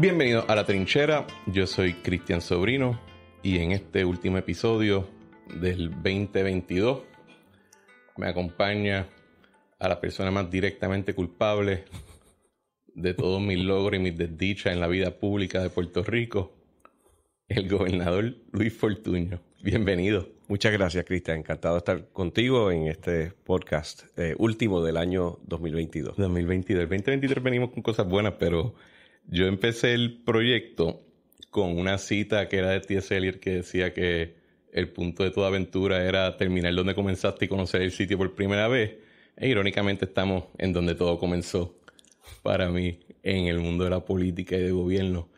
Bienvenido a La Trinchera, yo soy Cristian Sobrino y en este último episodio del 2022 me acompaña a la persona más directamente culpable de todos mis logros y mis desdichas en la vida pública de Puerto Rico, el gobernador Luis Fortuño. Bienvenido. Muchas gracias, Cristian. Encantado de estar contigo en este podcast eh, último del año 2022. 2022. El 2023 venimos con cosas buenas, pero yo empecé el proyecto con una cita que era de T.S. Eliot que decía que el punto de toda aventura era terminar donde comenzaste y conocer el sitio por primera vez. E irónicamente estamos en donde todo comenzó para mí en el mundo de la política y de gobierno.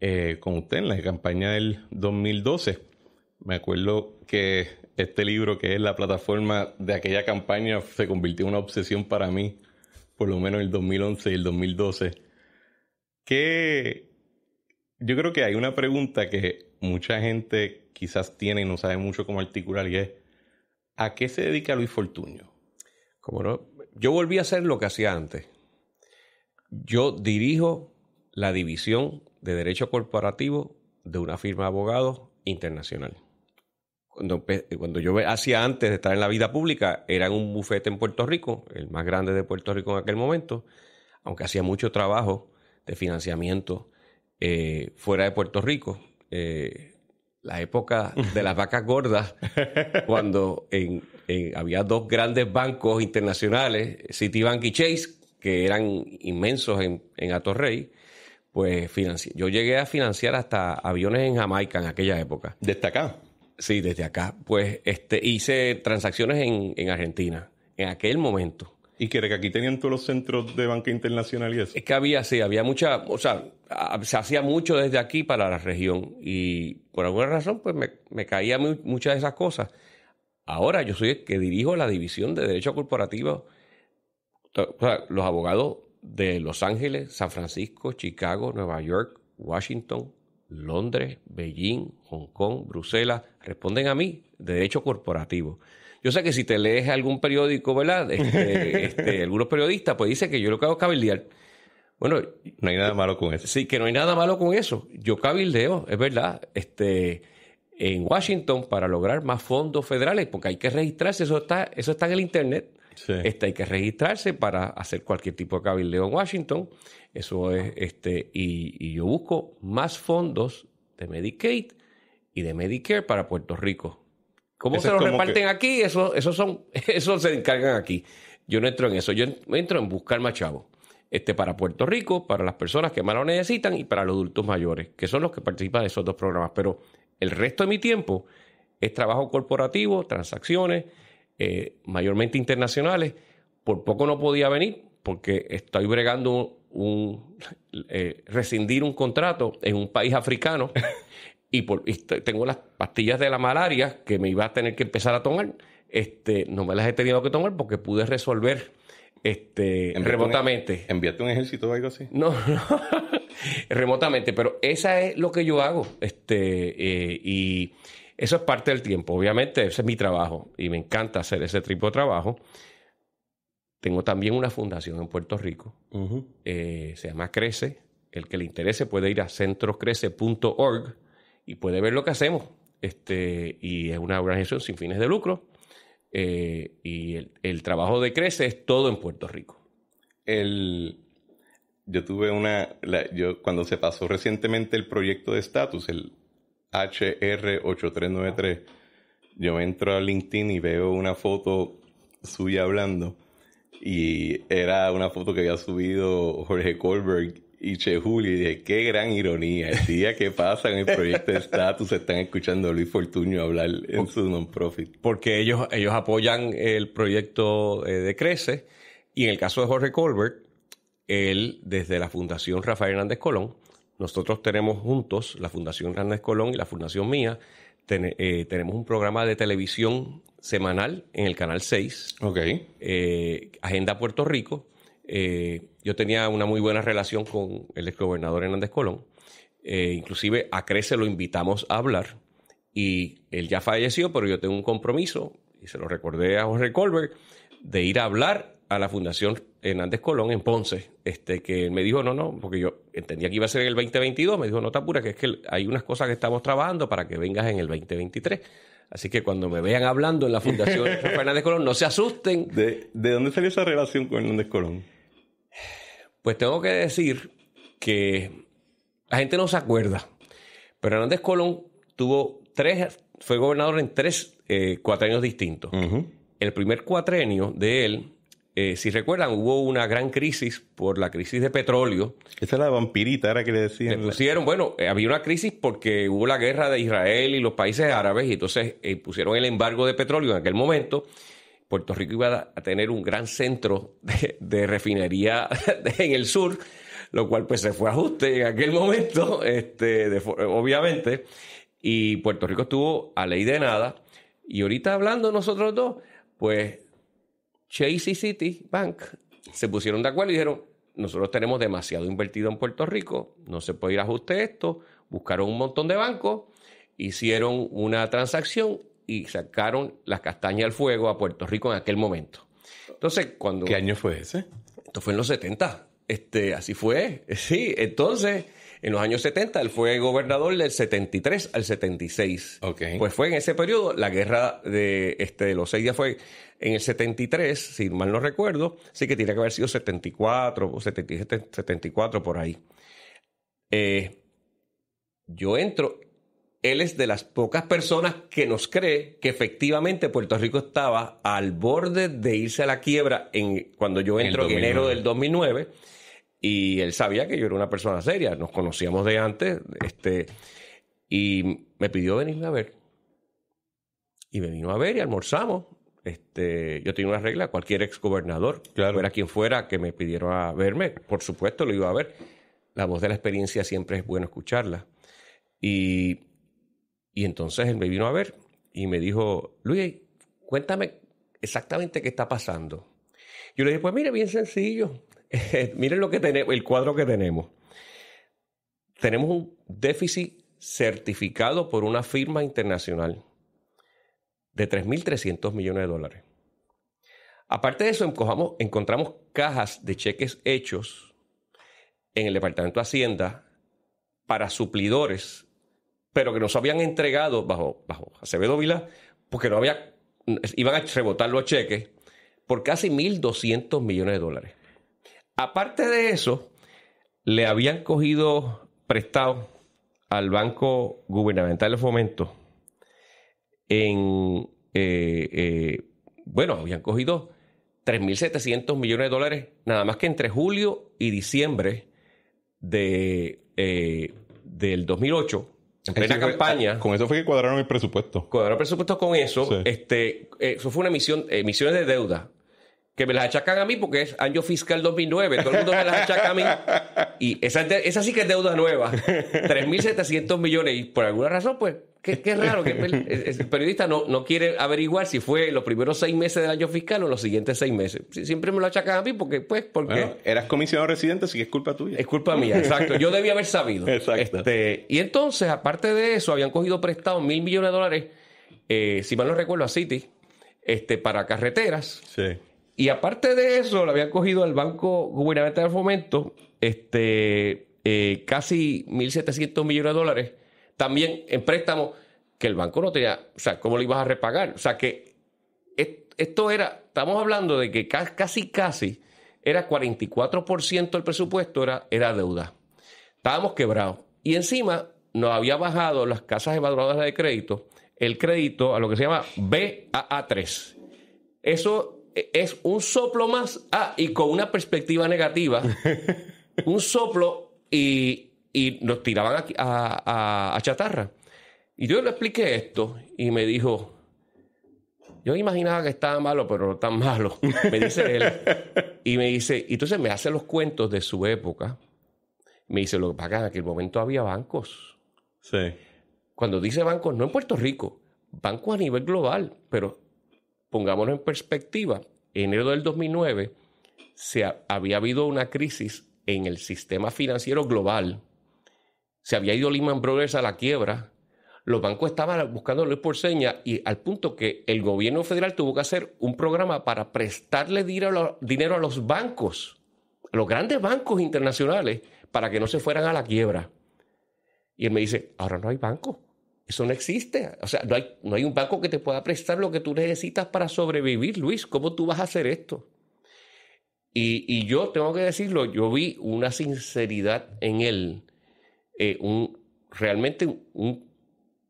Eh, con usted en la campaña del 2012. Me acuerdo que este libro, que es la plataforma de aquella campaña, se convirtió en una obsesión para mí, por lo menos en el 2011 y el 2012 que yo creo que hay una pregunta que mucha gente quizás tiene y no sabe mucho cómo articular y es, ¿a qué se dedica Luis Fortuño? Como no, yo volví a hacer lo que hacía antes. Yo dirijo la división de Derecho Corporativo de una firma de abogados internacional. Cuando, cuando, yo hacía antes de estar en la vida pública, era en un bufete en Puerto Rico, el más grande de Puerto Rico en aquel momento, aunque hacía mucho trabajo de financiamiento eh, fuera de Puerto Rico. Eh, la época de las vacas gordas, cuando había dos grandes bancos internacionales, Citibank y Chase, que eran inmensos en, en Atorrey, pues yo llegué a financiar hasta aviones en Jamaica en aquella época. ¿Desde acá? Sí, desde acá. Pues este, hice transacciones en, en Argentina en aquel momento. Y que aquí tenían todos los centros de banca internacional y eso. Es que había, sí, había mucha, o sea, se hacía mucho desde aquí para la región. Y por alguna razón, pues me, caía muchas de esas cosas. Ahora yo soy el que dirijo la división de Derecho Corporativo. O sea, los abogados de Los Ángeles, San Francisco, Chicago, Nueva York, Washington, Londres, Beijing, Hong Kong, Bruselas, responden a mí, de derecho corporativo. Yo sé que si te lees algún periódico, ¿verdad? Este, este, algunos periodistas, pues dicen que yo lo que hago es cabildear. Bueno, no hay nada malo con eso. Sí, que no hay nada malo con eso. Yo cabildeo, es verdad, este, en Washington para lograr más fondos federales, porque hay que registrarse, eso está, eso está en el Internet. Sí. Este, hay que registrarse para hacer cualquier tipo de cabildeo en Washington. Eso es, este, y yo busco más fondos de Medicaid y de Medicare para Puerto Rico. ¿Cómo se lo reparten aquí? Eso, eso, son, eso se encargan aquí. Yo no entro en eso. Yo entro en buscar machavo. Este, para Puerto Rico, para las personas que más lo necesitan y para los adultos mayores, que son los que participan de esos dos programas. Pero el resto de mi tiempo es trabajo corporativo, transacciones, eh, mayormente internacionales. Por poco no podía venir porque estoy bregando un, eh, rescindir un contrato en un país africano. y, tengo las pastillas de la malaria que me iba a tener que empezar a tomar. Este, no me las he tenido que tomar porque pude resolver este, e- remotamente. enviarte un ejército o algo así? No, no. remotamente, pero esa es lo que yo hago. Este, eh, y eso es parte del tiempo, obviamente, ese es mi trabajo y me encanta hacer ese tipo de trabajo. Tengo también una fundación en Puerto Rico, eh, se llama Crece. El que le interese puede ir a centrocrece.org y puede ver lo que hacemos. Este, y es una organización sin fines de lucro. Eh, y el, trabajo de Crece es todo en Puerto Rico. yo tuve una. yo, cuando se pasó recientemente el proyecto de estatus, el HR8393, yo entro a LinkedIn y veo una foto suya hablando. Y era una foto que había subido Jorge Kohlberg y Che Juli, dije, qué gran ironía. El día que pasa en el proyecto de estatus están escuchando a Luis Fortuño hablar en su non-profit. Porque ellos, ellos apoyan el proyecto eh, de Crece. Y en el caso de Jorge Colbert, él, desde la Fundación Rafael Hernández Colón, nosotros tenemos juntos, la Fundación Hernández Colón y la Fundación Mía, eh, tenemos un programa de televisión semanal en el Canal 6, Ok. Eh, Agenda Puerto Rico, eh, yo tenía una muy buena relación con el exgobernador Hernández Colón. Eh, inclusive a Crece lo invitamos a hablar y él ya falleció, pero yo tengo un compromiso, y se lo recordé a Jorge Colbert, de ir a hablar a la Fundación Hernández Colón en Ponce, este, que me dijo, no, no, porque yo entendía que iba a ser en el 2022, me dijo, no está pura que es que hay unas cosas que estamos trabajando para que vengas en el 2023. Así que cuando me vean hablando en la Fundación Hernández Colón, no se asusten. ¿De, ¿De, dónde salió esa relación con Hernández Colón? Pues tengo que decir que la gente no se acuerda, pero Hernández Colón tuvo tres, fue gobernador en tres eh, cuatrenios distintos. El primer cuatrenio de él, eh, si recuerdan, hubo una gran crisis por la crisis de petróleo. Esa es la vampirita, era que le decían. pusieron, bueno, eh, había una crisis porque hubo la guerra de Israel y los países árabes, y entonces eh, pusieron el embargo de petróleo en aquel momento. Puerto Rico iba a tener un gran centro de, refinería en el sur, lo cual pues se fue a ajuste en aquel momento, este, obviamente, y Puerto Rico estuvo a ley de nada. Y ahorita hablando nosotros dos, pues Chase y City Bank se pusieron de acuerdo y dijeron, nosotros tenemos demasiado invertido en Puerto Rico, no se puede ir a ajuste esto, buscaron un montón de bancos, hicieron una transacción y sacaron las castañas al fuego a Puerto Rico en aquel momento. Entonces, cuando... ¿Qué año fue ese? Esto fue en los 70. Este, así fue. Sí, entonces, en los años 70, él fue gobernador del 73 al 76. Pues fue en ese periodo, la guerra de, este, de los seis días fue en el 73, si mal no recuerdo, sí que tiene que haber sido 74 o 77, 74 por ahí. Eh, yo entro él es de las pocas personas que nos cree que efectivamente Puerto Rico estaba al borde de irse a la quiebra en, cuando yo entro en enero del 2009 y él sabía que yo era una persona seria, nos conocíamos de antes este, y me pidió venirme a ver. Y me vino a ver y almorzamos. Este, yo tenía una regla, cualquier exgobernador, claro. fuera quien fuera, que me pidiera a verme, por supuesto lo iba a ver. La voz de la experiencia siempre es bueno escucharla. Y y entonces él me vino a ver y me dijo, Luis, cuéntame exactamente qué está pasando. Yo le dije, pues mire, bien sencillo. Eh, miren lo que tenemos, el cuadro que tenemos. Tenemos un déficit certificado por una firma internacional de 3.300 millones de dólares. Aparte de eso, encontramos cajas de cheques hechos en el Departamento de Hacienda para suplidores pero que nos habían entregado bajo, bajo Acevedo Vila, porque no había, iban a rebotar los cheques por casi 1.200 millones de dólares. Aparte de eso, le habían cogido prestado al Banco Gubernamental de Fomento en, eh, eh, bueno, habían cogido 3.700 millones de dólares nada más que entre julio y diciembre de, eh, del 2008 en este plena campaña. Ah, con eso fue que cuadraron el presupuesto. Cuadraron el presupuesto con eso. Este, eh, eso fue una emisión, eh, emisiones de deuda. Que me las achacan a mí porque es año fiscal 2009. Todo el mundo me las achaca a mí. Y esa, esa sí que es deuda nueva. 3.700 millones. Y por alguna razón, pues, Qué, raro que el, periodista no, no quiere averiguar si fue los primeros seis meses del año fiscal o los siguientes seis meses. Siempre me lo achacan a mí porque, pues, porque... eras comisionado residente, así que es culpa tuya. Es culpa mía, exacto. Yo debía haber sabido. Exacto. Este, y entonces, aparte de eso, habían cogido prestado mil millones de dólares, eh, si mal no recuerdo, a Citi, este, para carreteras. Sí. Y aparte de eso, lo habían cogido al Banco Gubernamental de Fomento este, eh, casi 1.700 millones de dólares también en préstamo que el banco no tenía, o sea, ¿cómo lo ibas a repagar? O sea, que esto era, estamos hablando de que casi, casi, era 44% del presupuesto era, era deuda. Estábamos quebrados. Y encima nos había bajado las casas evaluadoras de crédito el crédito a lo que se llama BAA3. Eso e-, es un soplo más ah, y con una perspectiva negativa. un soplo y, y nos tiraban a, a, chatarra. Y yo le expliqué esto y me dijo, yo imaginaba que estaba malo, pero no tan malo, me dice él. y me dice, y entonces me hace los cuentos de su época. Me dice, lo que pasa en aquel momento había bancos. Sí. Cuando dice bancos, no en Puerto Rico, bancos a nivel global, pero pongámoslo en perspectiva. enero del 2009 se había habido una crisis en el sistema financiero global se había ido Lehman Brothers a la quiebra. Los bancos estaban Luis por seña y al punto que el gobierno federal tuvo que hacer un programa para prestarle dinero a los bancos, a los grandes bancos internacionales, para que no se fueran a la quiebra. Y él me dice, ahora no hay banco. Eso no existe. O sea, no hay, un banco que te pueda prestar lo que tú necesitas para sobrevivir, Luis. ¿Cómo tú vas a hacer esto? y, yo tengo que decirlo, yo vi una sinceridad en él eh, un, realmente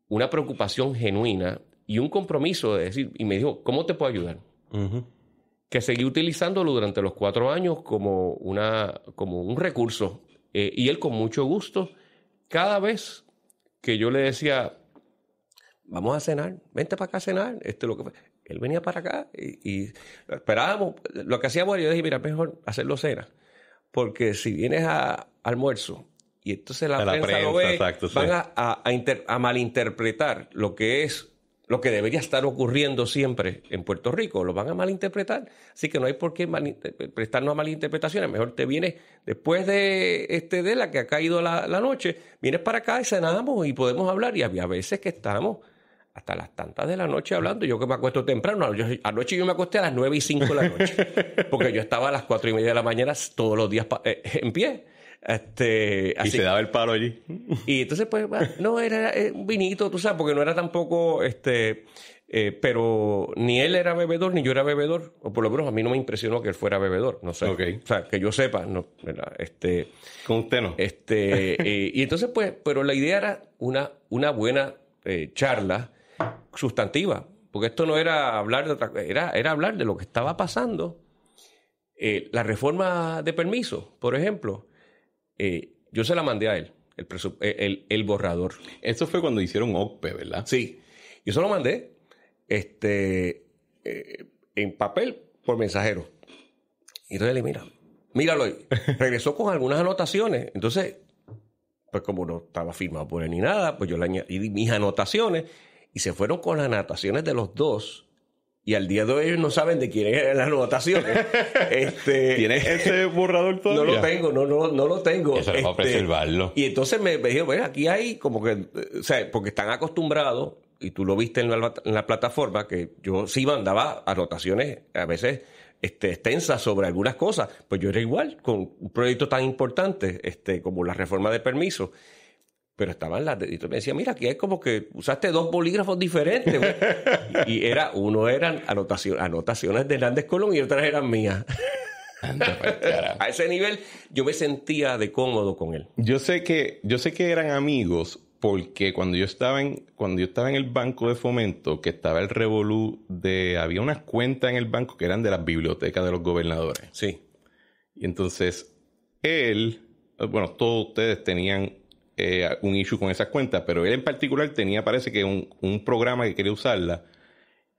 una preocupación genuina y un compromiso de decir, y me dijo, ¿cómo te puedo ayudar? Que seguí utilizándolo durante los cuatro años como, una, como un recurso. Eh, y él con mucho gusto, cada vez que yo le decía, vamos a cenar, vente para acá a cenar, este lo que fue. Él venía para acá y, esperábamos. Lo que hacíamos, yo dije, mira, mejor hacerlo cena. Porque si vienes a almuerzo y entonces la, prensa, lo ve, van a, a, malinterpretar lo que es lo que debería estar ocurriendo siempre en Puerto Rico, lo van a malinterpretar. Así que no hay por qué prestarnos a malinterpretaciones. Mejor te vienes después de, este, de la que ha caído la, noche, vienes para acá y cenamos y podemos hablar. Y había veces que estábamos hasta las tantas de la noche hablando. Yo que me acuesto temprano, yo, anoche yo me acosté a las nueve y cinco de la noche, porque yo estaba a las cuatro y media de la mañana todos los días eh, en pie. Este, y se daba el palo allí. Y entonces, pues, no, era un vinito, tú sabes, porque no era tampoco, este, eh, pero ni él era bebedor, ni yo era bebedor, o por lo menos a mí no me impresionó que él fuera bebedor, no sé. O sea, que yo sepa, no, Este, Con usted no. Este, eh, y entonces, pues, pero la idea era una, una buena eh, charla sustantiva, porque esto no era hablar de otra era, era hablar de lo que estaba pasando. la reforma de permiso, por ejemplo, eh, yo se la mandé a él, el, eh, borrador. Eso fue cuando hicieron OPE, ¿verdad? Sí. Yo se lo mandé este, eh, en papel por mensajero. Y entonces le mira, míralo. Regresó con algunas anotaciones. Entonces, pues como no estaba firmado por él ni nada, pues yo le añadí mis anotaciones y se fueron con las anotaciones de los dos y al día de hoy ellos no saben de quién eran las anotaciones. ¿eh? este, ¿Tienes ese borrador todavía? No lo tengo, no, no, no lo tengo. este, preservarlo. Y entonces me, me dijo, bueno, aquí hay como que, eh, o sea, porque están acostumbrados, y tú lo viste en la, plataforma, que yo sí mandaba anotaciones a veces este, sobre algunas cosas. Pues yo era igual con un proyecto tan importante este, como la reforma de permisos pero estaban las me decía, mira, aquí es como que usaste dos bolígrafos diferentes. y era, uno eran anotaciones de Hernández Colón y otras eran mías. a ese nivel yo me sentía de cómodo con él. Yo sé que, yo sé que eran amigos porque cuando yo estaba en, cuando yo estaba en el banco de fomento, que estaba el revolú de, había unas cuentas en el banco que eran de las bibliotecas de los gobernadores. Sí. Y entonces, él, bueno, todos ustedes tenían eh, un issue con esas cuentas, pero él en particular tenía, parece que un, programa que quería usarla.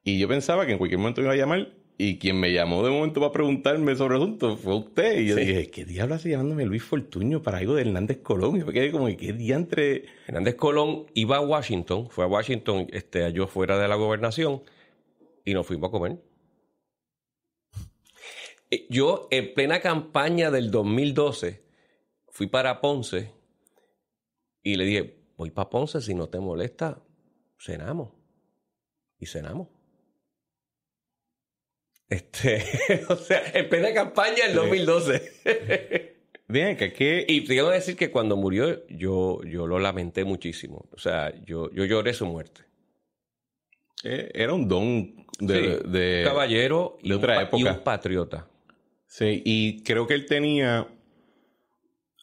Y yo pensaba que en cualquier momento me iba a llamar. Y quien me llamó de momento para preguntarme sobre el asunto fue usted. Y yo dije, ¿qué diablo hace llamándome Luis Fortuño para algo de Hernández Colón? Y yo me quedé como, ¿qué entre Hernández Colón iba a Washington, fue a Washington, este, yo fuera de la gobernación, y nos fuimos a comer. Eh, yo, en plena campaña del 2012, fui para Ponce y le dije, voy para Ponce, si no te molesta, cenamos. Y cenamos. Este, o sea, empecé campaña en 2012. Bien, que aquí... Y te quiero decir que cuando murió, yo, yo lo lamenté muchísimo. O sea, yo, yo lloré su muerte. Eh, era un don de, un caballero un, y un patriota. Sí, y creo que él tenía.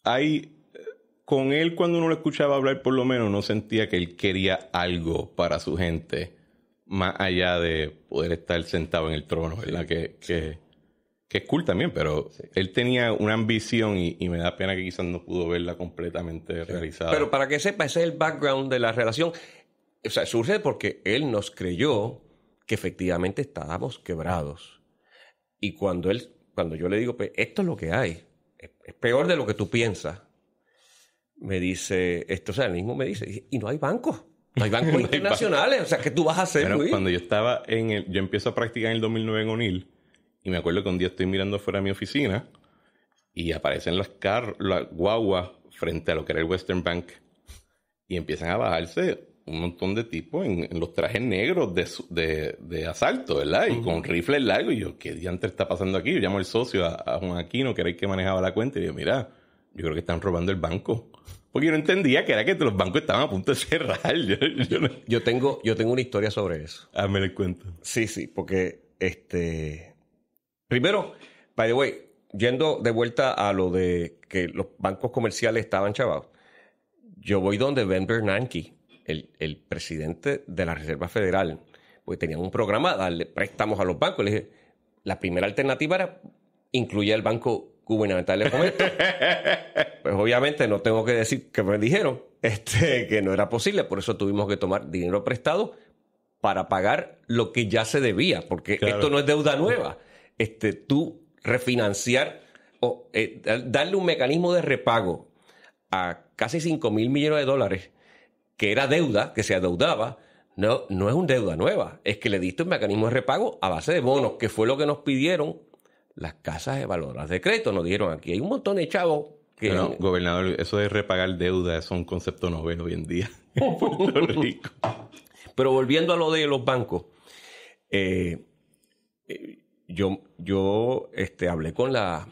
Hay con él cuando uno lo escuchaba hablar por lo menos no sentía que él quería algo para su gente más allá de poder estar sentado en el trono, Que, es cool también, pero él tenía una ambición y, me da pena que quizás no pudo verla completamente realizada. Pero para que sepa, ese es el background de la relación. O sea, surge porque él nos creyó que efectivamente estábamos quebrados. Y cuando él, cuando yo le digo, pues esto es lo que hay, es peor de lo que tú piensas me dice, esto, o sea, el mismo me dice, y no hay bancos. No hay bancos internacionales, o sea, ¿qué tú vas a hacer, Cuando yo estaba en el, yo empiezo a practicar en el 2009 en O'Neill, y me acuerdo que un día estoy mirando fuera de mi oficina, y aparecen las carros, las guaguas frente a lo que era el Western Bank, y empiezan a bajarse un montón de tipos en, los trajes negros de, de, de asalto, ¿verdad? Y con rifles largos. Y yo, ¿qué diantre está pasando aquí? Yo llamo al socio, a, a, Juan Aquino, que era el que manejaba la cuenta, y yo, mira, yo creo que están robando el banco. Porque yo no entendía que era que los bancos estaban a punto de cerrar. Yo, tengo, yo tengo una historia sobre eso. Ah, me la cuento. Sí, sí, porque este. Primero, by the way, yendo de vuelta a lo de que los bancos comerciales estaban chavados, yo voy donde Ben Bernanke, el, presidente de la Reserva Federal, porque tenían un programa de darle préstamos a los bancos. Le dije, la primera alternativa era incluir al Banco de pues obviamente no tengo que decir que me dijeron este, que no era posible, por eso tuvimos que tomar dinero prestado para pagar lo que ya se debía, porque esto no es deuda nueva. Este, tú refinanciar o eh, darle un mecanismo de repago a casi 5 mil millones de dólares, que era deuda, que se adeudaba, no, no es una deuda nueva, es que le diste un mecanismo de repago a base de bonos, que fue lo que nos pidieron las casas de valor, de decretos, Nos dijeron aquí, hay un montón de chavos que... No, gobernador, eso de repagar deuda es un concepto noveno hoy en día en Puerto Rico. Pero volviendo a lo de los bancos, eh, eh, yo, yo este, hablé con la,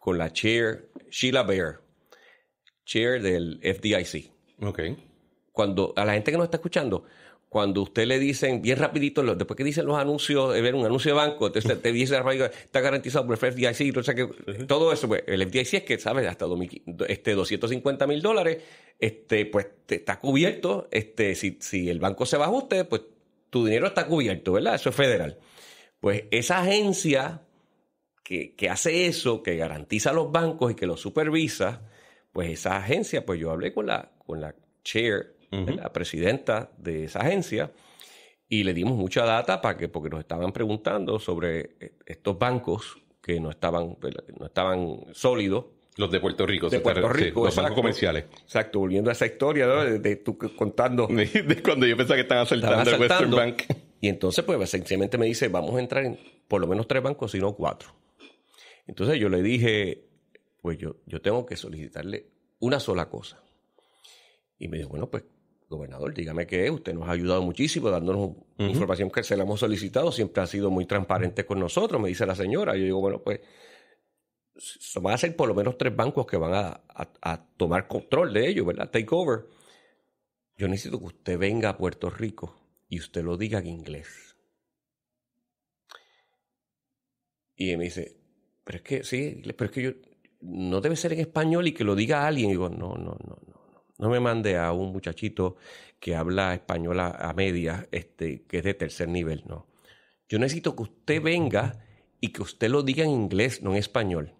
con la chair, Sheila Bear, chair del FDIC. Ok. Cuando a la gente que nos está escuchando, cuando usted le dicen, bien rapidito, después que dicen los anuncios, eh, ver un anuncio de banco, entonces te dice está garantizado por el FDIC, que, todo eso, pues, el FDIC es que, ¿sabes? Hasta este, 250 mil dólares, este, pues está cubierto, este, si, el banco se va a usted, pues tu dinero está cubierto, ¿verdad? Eso es federal. Pues esa agencia que, hace eso, que garantiza a los bancos y que los supervisa, pues esa agencia, pues yo hablé con la, con la chair la presidenta de esa agencia, y le dimos mucha data para que, porque nos estaban preguntando sobre eh, estos bancos que no estaban, no estaban sólidos. Los de Puerto Rico. De los bancos comerciales. Exacto, volviendo a esa historia de, tú contando. cuando yo pensaba que estaban asaltando, el Western Bank. Y entonces, pues, sencillamente me dice, vamos a entrar en por lo menos tres bancos, sino cuatro. Entonces yo le dije, pues yo, yo tengo que solicitarle una sola cosa. Y me dijo, bueno, pues gobernador, dígame qué es. Usted nos ha ayudado muchísimo dándonos información que se la hemos solicitado. Siempre ha sido muy transparente con nosotros, me dice la señora. Yo digo, bueno, pues van a ser por lo menos tres bancos que van a, tomar control de ellos, ¿verdad? Takeover. Yo necesito que usted venga a Puerto Rico y usted lo diga en inglés. Y me dice, pero es que, sí, pero es que yo, no debe ser en español y que lo diga alguien. Y digo, no, no, no, no. No me mande a un muchachito que habla español a, media, este, que es de tercer nivel, no. Yo necesito que usted venga y que usted lo diga en inglés, no en español.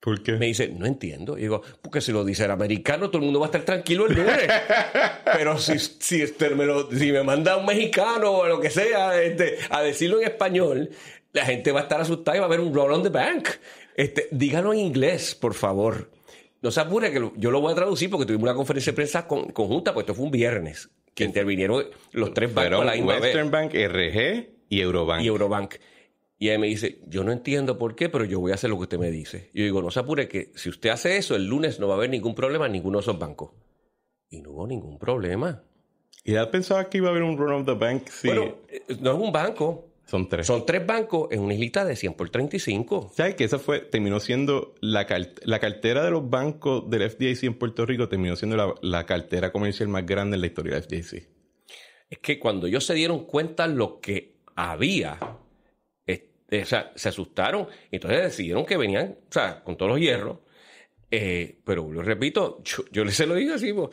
¿Por qué? Me dice, no entiendo. Y digo, porque si lo dice el americano, todo el mundo va a estar tranquilo el lunes. Pero si, si, este me si me manda un mexicano o lo que sea este, a decirlo en español, la gente va a estar asustada y va a haber un roll on the bank. Este, dígalo en inglés, por favor no se apure que yo lo voy a traducir porque tuvimos una conferencia de prensa conjunta, pues esto fue un viernes, que intervinieron los tres bancos la misma Western Bank, RG y Eurobank. Y Eurobank. Y él me dice, yo no entiendo por qué, pero yo voy a hacer lo que usted me dice. yo digo, no se apure que si usted hace eso, el lunes no va a haber ningún problema en ninguno de esos bancos. Y no hubo ningún problema. ¿Y él pensaba que iba a haber un run of the bank? Sí. Eh, no es un banco, son tres. Son tres bancos en una islita de 100 por 35. ¿Sabes que esa fue, terminó siendo la, la cartera de los bancos del FDIC en Puerto Rico, terminó siendo la, cartera comercial más grande en la historia del FDIC? Es que cuando ellos se dieron cuenta lo que había, o sea, se asustaron. Entonces decidieron que venían, o sea, con todos los hierros. Eh, pero lo repito, yo, les se lo digo así, pues,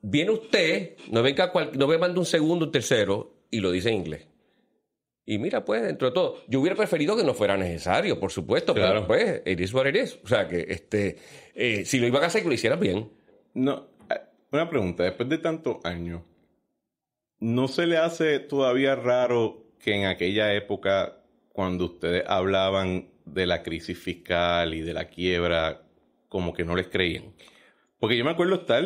viene usted, no venga no me manda un segundo, un tercero, y lo dice en inglés. Y mira, pues, dentro de todo, yo hubiera preferido que no fuera necesario, por supuesto, pero pues, is what it is. O sea, que este, eh, si lo iba a hacer, que lo hicieran bien. No, eh, una pregunta, después de tantos años, ¿no se le hace todavía raro que en aquella época, cuando ustedes hablaban de la crisis fiscal y de la quiebra, como que no les creían? Porque yo me acuerdo estar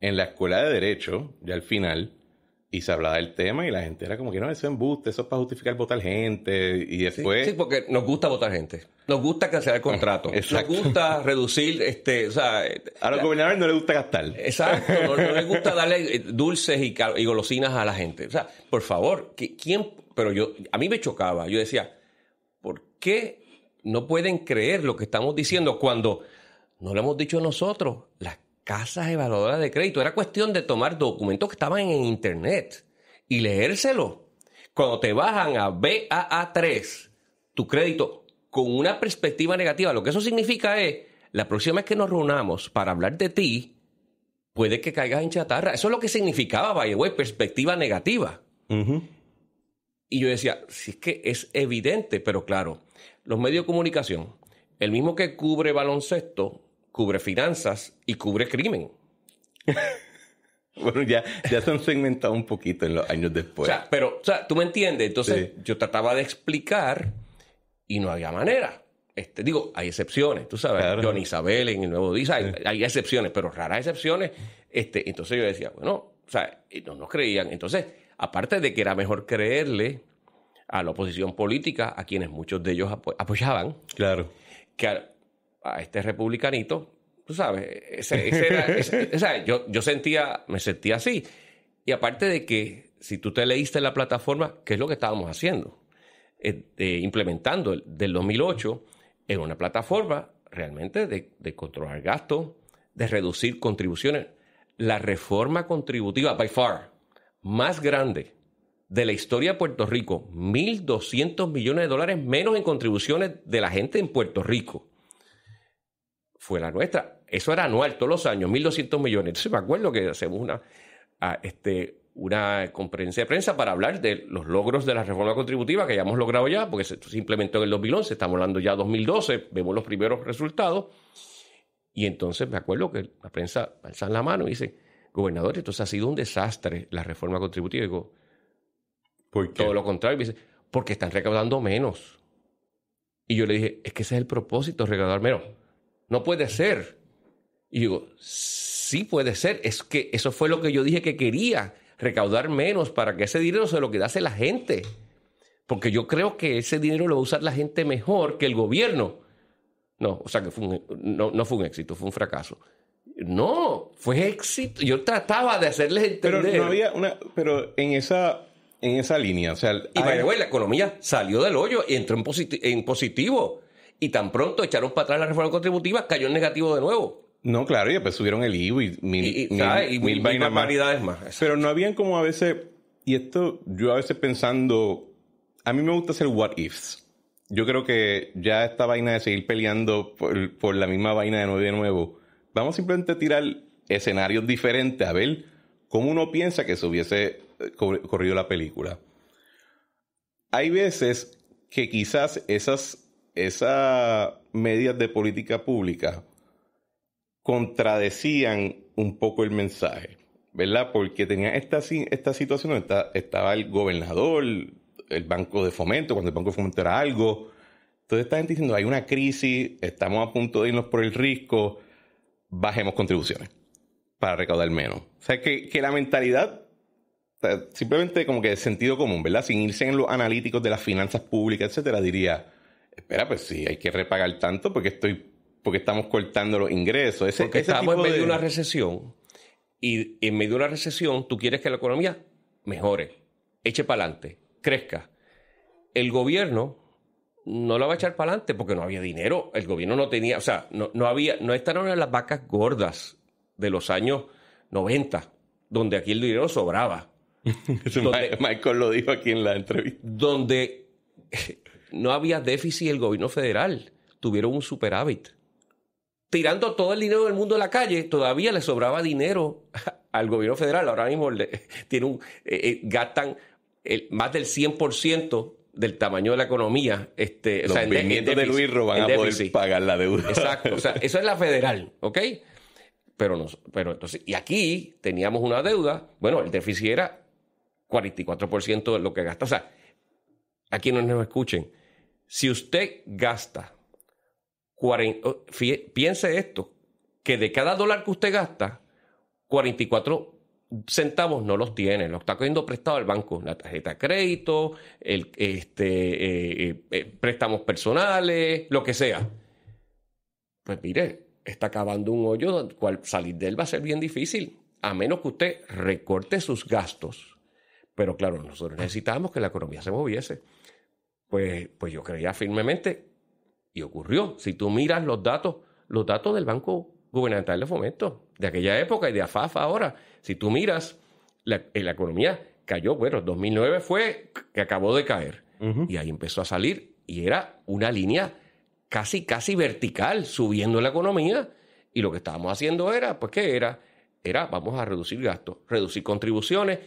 en la escuela de Derecho, ya al final, y se hablaba del tema y la gente era como que no, eso es embuste, eso es para justificar votar gente y después... Sí, porque nos gusta votar gente, nos gusta cancelar contratos, nos gusta reducir, este, o sea... A los gobernadores no les gusta gastar. Exacto, no, les gusta darle eh, dulces y, y, golosinas a la gente. O sea, por favor, ¿quién...? Pero yo, a mí me chocaba, yo decía, ¿por qué no pueden creer lo que estamos diciendo cuando no lo hemos dicho nosotros? Las casas evaluadoras de crédito. Era cuestión de tomar documentos que estaban en internet y leérselo. Cuando te bajan a BAA3, tu crédito con una perspectiva negativa, lo que eso significa es, la próxima vez que nos reunamos para hablar de ti, puede que caigas en chatarra. Eso es lo que significaba, by perspectiva negativa. Y yo decía, si es que es evidente, pero claro, los medios de comunicación, el mismo que cubre baloncesto, cubre finanzas y cubre crimen. bueno, ya, ya se han segmentado un poquito en los años después. pero, o sea, tú me entiendes. Entonces, yo trataba de explicar y no había manera. Este, digo, hay excepciones, tú sabes, John Isabel en el Nuevo Día, hay, excepciones, pero raras excepciones. Este, entonces yo decía, bueno, o sea, no nos creían. Entonces, aparte de que era mejor creerle a la oposición política, a quienes muchos de ellos apoyaban, claro. que a este republicanito, tú sabes, yo, sentía, me sentía así. Y aparte de que si tú te leíste la plataforma, ¿qué es lo que estábamos haciendo? Eh, implementando el, del 2008 en una plataforma realmente de, de controlar gastos, de reducir contribuciones. La reforma contributiva, by far, más grande de la historia de Puerto Rico, 1.200 millones de dólares menos en contribuciones de la gente en Puerto Rico fue la nuestra. Eso era anual, todos los años, 1.200 millones. Entonces me acuerdo que hacemos una, ah, este, una conferencia de prensa para hablar de los logros de la reforma contributiva que hemos logrado ya, porque se, implementó en el 2011, estamos hablando ya 2012, vemos los primeros resultados. Y entonces me acuerdo que la prensa alza la mano y dice, gobernador, entonces ha sido un desastre la reforma contributiva. Y digo, ¿Por qué? todo lo contrario, dice, porque están recaudando menos. Y yo le dije, es que ese es el propósito, recaudar menos no puede ser. Y digo, sí puede ser. Es que eso fue lo que yo dije que quería, recaudar menos para que ese dinero se lo quedase la gente. Porque yo creo que ese dinero lo va a usar la gente mejor que el gobierno. No, o sea que no, fue un éxito, fue un fracaso. No, fue éxito. Yo trataba de hacerles entender. Pero no había una. Pero en esa, en esa línea, o sea. y la economía salió del hoyo y entró en positivo y tan pronto echaron para atrás la reforma contributiva, cayó en negativo de nuevo. No, claro, y después subieron el IVA y mil, y, más. Pero no habían como a veces, y esto yo a veces pensando, a mí me gusta hacer what ifs. Yo creo que ya esta vaina de seguir peleando por, la misma vaina de nuevo y de nuevo, vamos simplemente a tirar escenarios diferentes a ver cómo uno piensa que se hubiese eh, corrido la película. Hay veces que quizás esas esas medidas de política pública contradecían un poco el mensaje, ¿verdad? Porque tenía esta, esta situación donde estaba el gobernador, el banco de fomento, cuando el banco de fomento era algo. Entonces esta gente diciendo, hay una crisis, estamos a punto de irnos por el riesgo bajemos contribuciones para recaudar menos. O sea, que, que la mentalidad, simplemente como que de sentido común, ¿verdad? Sin irse en los analíticos de las finanzas públicas, etcétera, diría, espera, pues sí, hay que repagar tanto porque estoy porque estamos cortando los ingresos. es porque estamos en medio de una recesión y en medio de una recesión tú quieres que la economía mejore, eche para adelante, crezca. El gobierno no la va a echar para adelante porque no había dinero, el gobierno no tenía, o sea, no, había, no estaban en las vacas gordas de los años 90, donde aquí el dinero sobraba. Michael lo dijo aquí en la entrevista. Donde no había déficit el gobierno federal, tuvieron un superávit. Tirando todo el dinero del mundo a la calle, todavía le sobraba dinero al gobierno federal. Ahora mismo tiene eh, eh, gastan más del 100% del tamaño de la economía. Este, Los o de Luis roban a poder pagar la deuda. Exacto, o sea, eso es la federal, ¿ok? Pero, no, pero entonces, y aquí teníamos una deuda, bueno, el déficit era 44% de lo que gasta. O sea, aquí no nos escuchen, si usted gasta, oh, piense esto, que de cada dólar que usted gasta, 44 centavos no los tiene, los está cogiendo prestado al banco, la tarjeta de crédito, este, eh, eh, eh, préstamos personales, lo que sea. Pues mire, está acabando un hoyo cual salir de él va a ser bien difícil, a menos que usted recorte sus gastos. Pero claro, nosotros necesitábamos que la economía se moviese. Pues, pues yo creía firmemente y ocurrió. Si tú miras los datos, los datos del Banco Gubernamental de Fomento de aquella época y de AFAFA ahora, si tú miras, la, eh, la economía cayó, bueno, 2009 fue que acabó de caer y ahí empezó a salir y era una línea casi, casi vertical, subiendo la economía y lo que estábamos haciendo era, pues, ¿qué era? Era, vamos a reducir gastos, reducir contribuciones,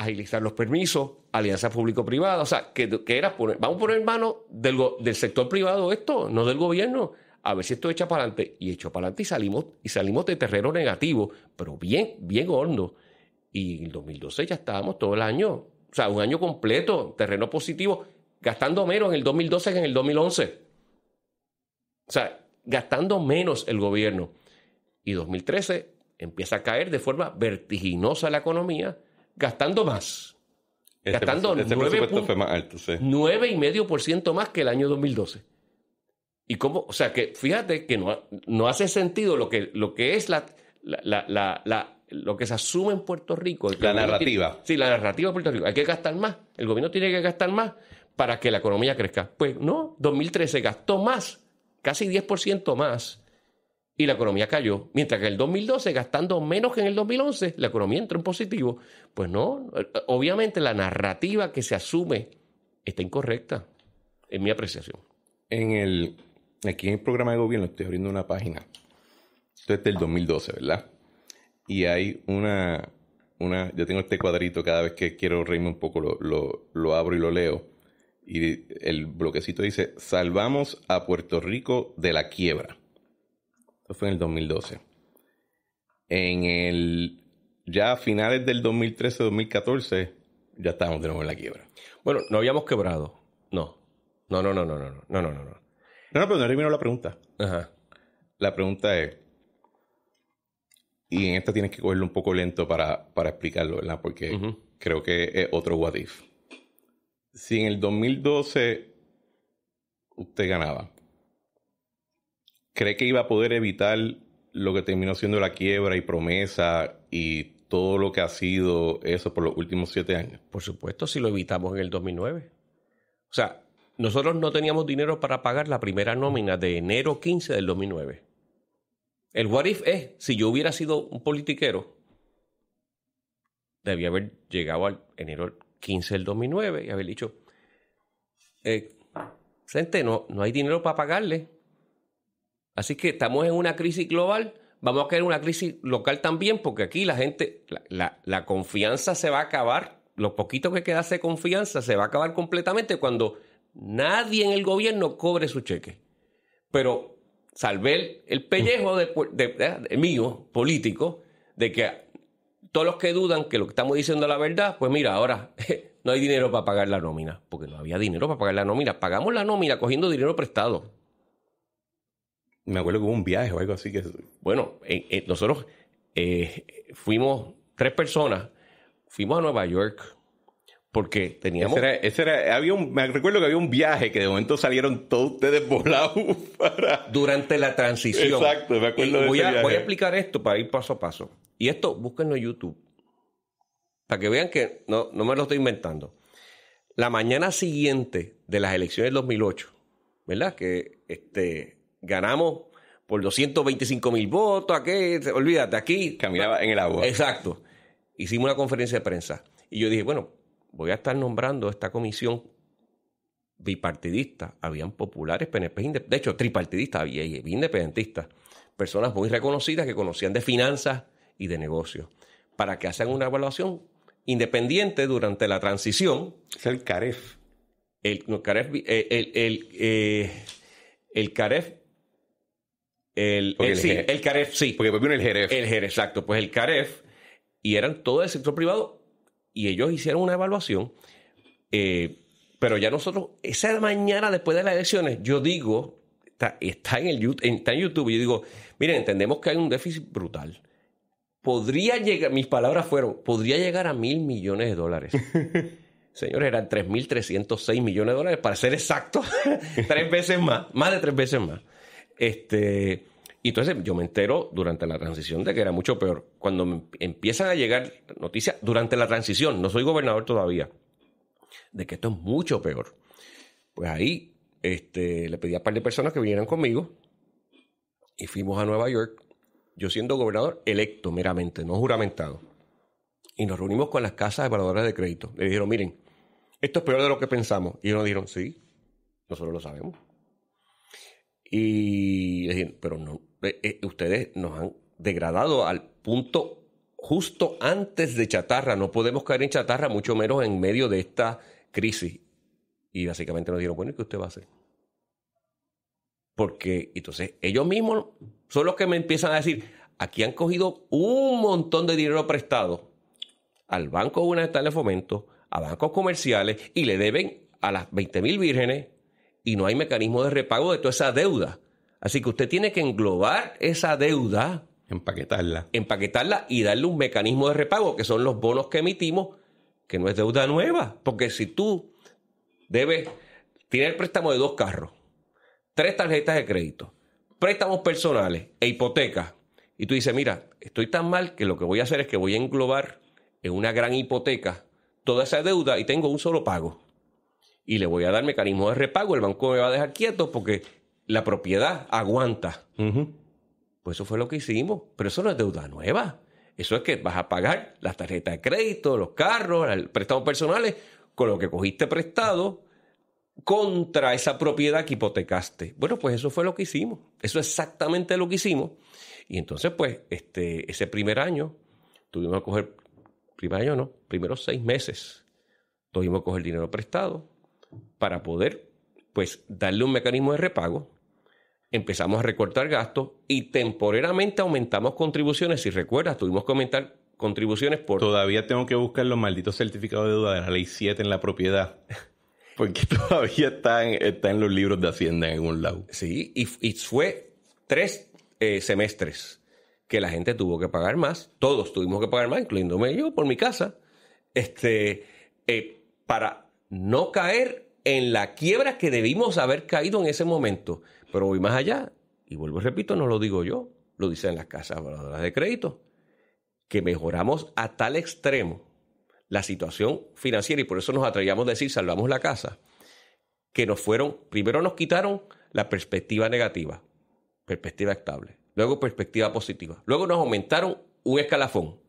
agilizar los permisos, alianza público privada o sea, que, que era vamos a poner en manos del, sector privado esto, no del gobierno, a ver si esto echa para adelante. Y echó para adelante y salimos, y salimos de terreno negativo, pero bien, bien hondo. Y en el 2012 ya estábamos todo el año, o sea, un año completo, terreno positivo, gastando menos en el 2012 que en el 2011. O sea, gastando menos el gobierno. Y 2013 empieza a caer de forma vertiginosa la economía gastando más. gastando 9,5% más, más que el año 2012. Y cómo, o sea, que fíjate que no, no hace sentido lo que, lo que es la, la, lo que se asume en Puerto Rico. La narrativa. sí, la narrativa de Puerto Rico. Hay que gastar más. El gobierno tiene que gastar más para que la economía crezca. Pues no, 2013 gastó más, casi 10% más y la economía cayó. Mientras que en el 2012, gastando menos que en el 2011, la economía entró en positivo. Pues no, obviamente la narrativa que se asume está incorrecta, en mi apreciación. En el, aquí en el programa de gobierno estoy abriendo una página. Esto es del 2012, ¿verdad? Y hay una, una yo tengo este cuadrito, cada vez que quiero reírme un poco lo abro y lo leo. Y el bloquecito dice, salvamos a Puerto Rico de la quiebra. Esto fue en el 2012. En el. Ya a finales del 2013-2014, ya estábamos de nuevo en la quiebra. Bueno, no habíamos quebrado. No. No, no, no, no, no, no, no, no. No, no, pero no la pregunta. Ajá. La pregunta es. Y en esta tienes que cogerlo un poco lento para, explicarlo, ¿verdad? Porque creo que es otro what if. Si en el 2012 usted ganaba, ¿Cree que iba a poder evitar lo que terminó siendo la quiebra y promesa y todo lo que ha sido eso por los últimos siete años? Por supuesto, si lo evitamos en el 2009. O sea, nosotros no teníamos dinero para pagar la primera nómina de enero 15 del 2009. El what if es, si yo hubiera sido un politiquero, debía haber llegado al enero 15 del 2009 y haber dicho, eh, gente, no, no hay dinero para pagarle. Así que estamos en una crisis global, vamos a caer en una crisis local también, porque aquí la gente, la, confianza se va a acabar, lo poquito que queda de confianza se va a acabar completamente cuando nadie en el gobierno cobre su cheque. Pero salvé el, pellejo mío, político, de que todos los que dudan que lo que estamos diciendo es la verdad, pues mira, ahora no hay dinero para pagar la nómina, porque no había dinero para pagar la nómina. Pagamos la nómina cogiendo dinero prestado me acuerdo que hubo un viaje o algo así que... Bueno, nosotros eh, fuimos tres personas, fuimos a Nueva York porque teníamos... Ese había me recuerdo que había un viaje que de momento salieron todos ustedes volados para... Durante la transición. Exacto, me acuerdo de voy, a, voy a explicar esto para ir paso a paso. Y esto, búsquenlo en YouTube, para que vean que no, no me lo estoy inventando. La mañana siguiente de las elecciones del 2008, ¿verdad? Que este, ganamos por 225 mil votos, aquí, olvídate, aquí. Caminaba en el agua. Exacto. Hicimos una conferencia de prensa y yo dije, bueno, voy a estar nombrando esta comisión bipartidista. Habían populares, PNP, de hecho, tripartidistas, había independentistas, personas muy reconocidas que conocían de finanzas y de negocios, para que hagan una evaluación independiente durante la transición. Es el CAREF. el CAREF eh, eh, eh, el, sí, Caref, sí. Porque pues vino el Jerez. El Jerez, exacto. Pues el Caref, y eran todo el sector privado, y ellos hicieron una evaluación. Eh, pero ya nosotros, esa mañana después de las elecciones, yo digo, está, en, el, está en YouTube, y yo digo, miren, entendemos que hay un déficit brutal. Podría llegar, mis palabras fueron, podría llegar a mil millones de dólares. Señores, eran 3.306 millones de dólares, para ser exacto tres veces más, más de tres veces más. Este, y entonces yo me entero durante la transición de que era mucho peor. Cuando me empiezan a llegar noticias durante la transición, no soy gobernador todavía, de que esto es mucho peor. Pues ahí este, le pedí a un par de personas que vinieran conmigo y fuimos a Nueva York, yo siendo gobernador electo meramente, no juramentado. Y nos reunimos con las casas de evaluadoras de crédito. Le dijeron, miren, esto es peor de lo que pensamos. Y nos dijeron, sí, nosotros lo sabemos y pero no, eh, eh, ustedes nos han degradado al punto justo antes de chatarra. No podemos caer en chatarra, mucho menos en medio de esta crisis. Y básicamente nos dijeron, bueno, ¿y qué usted va a hacer? Porque entonces ellos mismos son los que me empiezan a decir, aquí han cogido un montón de dinero prestado al Banco una de Fomento, a bancos comerciales y le deben a las 20.000 vírgenes y no hay mecanismo de repago de toda esa deuda. Así que usted tiene que englobar esa deuda. Empaquetarla. Empaquetarla y darle un mecanismo de repago, que son los bonos que emitimos, que no es deuda nueva. Porque si tú debes, tener el préstamo de dos carros, tres tarjetas de crédito, préstamos personales e hipotecas, y tú dices, mira, estoy tan mal que lo que voy a hacer es que voy a englobar en una gran hipoteca toda esa deuda y tengo un solo pago y le voy a dar mecanismos de repago, el banco me va a dejar quieto porque la propiedad aguanta. Pues eso fue lo que hicimos, pero eso no es deuda nueva. Eso es que vas a pagar las tarjetas de crédito, los carros, los préstamos personales, con lo que cogiste prestado contra esa propiedad que hipotecaste. Bueno, pues eso fue lo que hicimos. Eso es exactamente lo que hicimos. Y entonces, pues, este, ese primer año, tuvimos que coger, primer año no, primeros seis meses, tuvimos que coger dinero prestado, para poder pues darle un mecanismo de repago, empezamos a recortar gastos y temporeramente aumentamos contribuciones. Si recuerdas, tuvimos que aumentar contribuciones por... Todavía tengo que buscar los malditos certificados de deuda de la ley 7 en la propiedad. Porque todavía están está en los libros de Hacienda en un lado. Sí, y, fue tres eh, semestres que la gente tuvo que pagar más. Todos tuvimos que pagar más, incluyéndome yo por mi casa. Este, eh, para no caer en la quiebra que debimos haber caído en ese momento. Pero voy más allá, y vuelvo y repito, no lo digo yo, lo dicen las casas valoradoras de crédito, que mejoramos a tal extremo la situación financiera, y por eso nos atrevíamos a decir salvamos la casa, que nos fueron, primero nos quitaron la perspectiva negativa, perspectiva estable, luego perspectiva positiva, luego nos aumentaron un escalafón,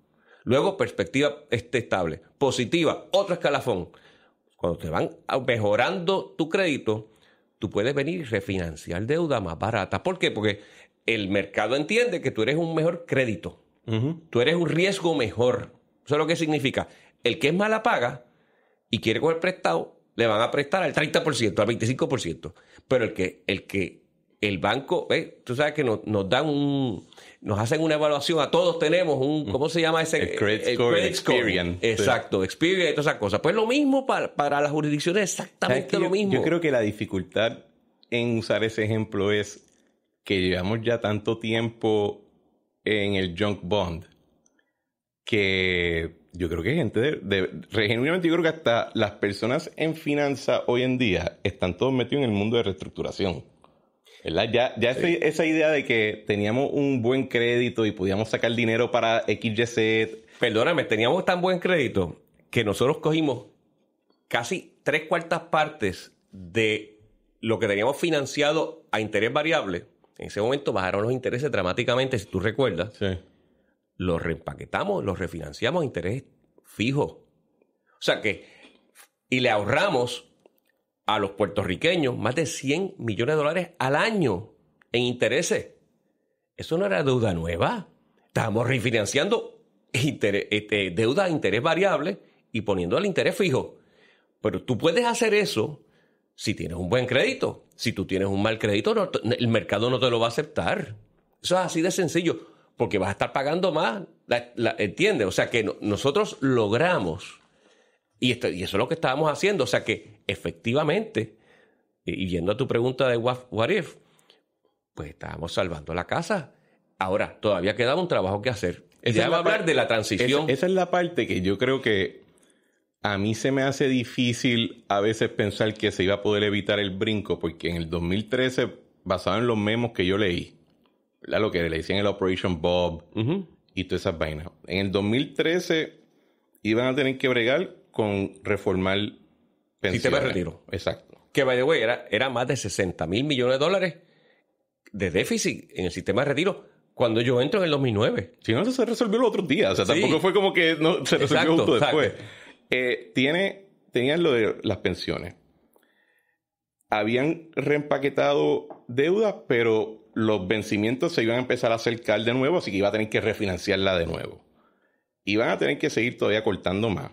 luego perspectiva este, estable, positiva, otro escalafón, cuando te van mejorando tu crédito, tú puedes venir y refinanciar deuda más barata. ¿Por qué? Porque el mercado entiende que tú eres un mejor crédito. Tú eres un riesgo mejor. Eso es lo que significa. El que es mala paga y quiere coger prestado, le van a prestar al 30%, al 25%. Pero el que, el que el banco, eh, tú sabes que nos, dan un, nos hacen una evaluación, a todos tenemos un, ¿cómo se llama ese? El eh, credit score, Exacto, Experian y todas esas cosas. Pues lo mismo para, para las jurisdicciones, exactamente lo mismo. Yo creo que la dificultad en usar ese ejemplo es que llevamos ya tanto tiempo en el junk bond que yo creo que gente de, genuinamente yo creo que hasta las personas en finanza hoy en día están todos metidos en el mundo de reestructuración. Ya, esa idea de que teníamos un buen crédito y podíamos sacar dinero para XYZ. Perdóname, teníamos tan buen crédito que nosotros cogimos casi tres cuartas partes de lo que teníamos financiado a interés variable. En ese momento bajaron los intereses dramáticamente, si tú recuerdas. Sí. Los reempaquetamos, los refinanciamos a interés fijo. O sea que, y le ahorramos a los puertorriqueños más de 100 millones de dólares al año en intereses. Eso no era deuda nueva. Estábamos refinanciando este, deuda a interés variable y poniendo al interés fijo. Pero tú puedes hacer eso si tienes un buen crédito. Si tú tienes un mal crédito, el mercado no te lo va a aceptar. Eso es así de sencillo, porque vas a estar pagando más. La, ¿Entiendes? O sea que nosotros logramos y, eso es lo que estábamos haciendo. O sea que efectivamente, y yendo a tu pregunta de what, if, pues estábamos salvando la casa. Ahora, todavía quedaba un trabajo que hacer. ya va a hablar de la transición. Esa, es la parte que yo creo que a mí se me hace difícil a veces pensar que se iba a poder evitar el brinco, porque en el 2013, basado en los memos que yo leí, lo que le decían el Operation Bob y todas esas vainas, en el 2013 iban a tener que bregar con reformar el Sistema de retiro. Exacto. Que, by the way, era, era más de 60 mil millones de dólares de déficit en el sistema de retiro cuando yo entro en el 2009. Si no, eso se resolvió los otros días. O sea, tampoco fue como que se resolvió justo después. Eh, tiene, tenían lo de las pensiones. Habían reempaquetado deudas, pero los vencimientos se iban a empezar a acercar de nuevo, así que iba a tener que refinanciarla de nuevo. iban a tener que seguir todavía cortando más.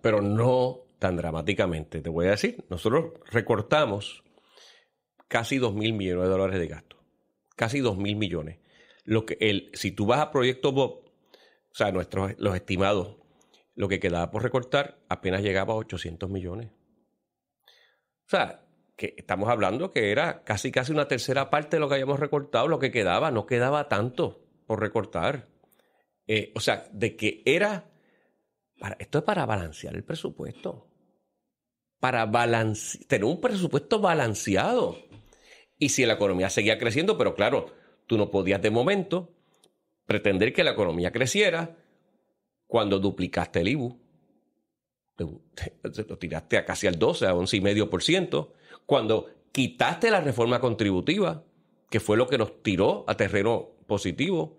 Pero no tan dramáticamente. Te voy a decir, nosotros recortamos casi 2 mil millones de dólares de gasto. Casi 2.000 mil millones. Lo que el, si tú vas a Proyecto Bob, o sea, nuestros, los estimados, lo que quedaba por recortar apenas llegaba a 800 millones. O sea, que estamos hablando que era casi casi una tercera parte de lo que habíamos recortado, lo que quedaba, no quedaba tanto por recortar. Eh, o sea, de que era esto es para balancear el presupuesto. Para tener un presupuesto balanceado. Y si la economía seguía creciendo, pero claro, tú no podías de momento pretender que la economía creciera cuando duplicaste el IBU. Lo tiraste a casi al 12, a 11,5%. Cuando quitaste la reforma contributiva, que fue lo que nos tiró a terreno positivo,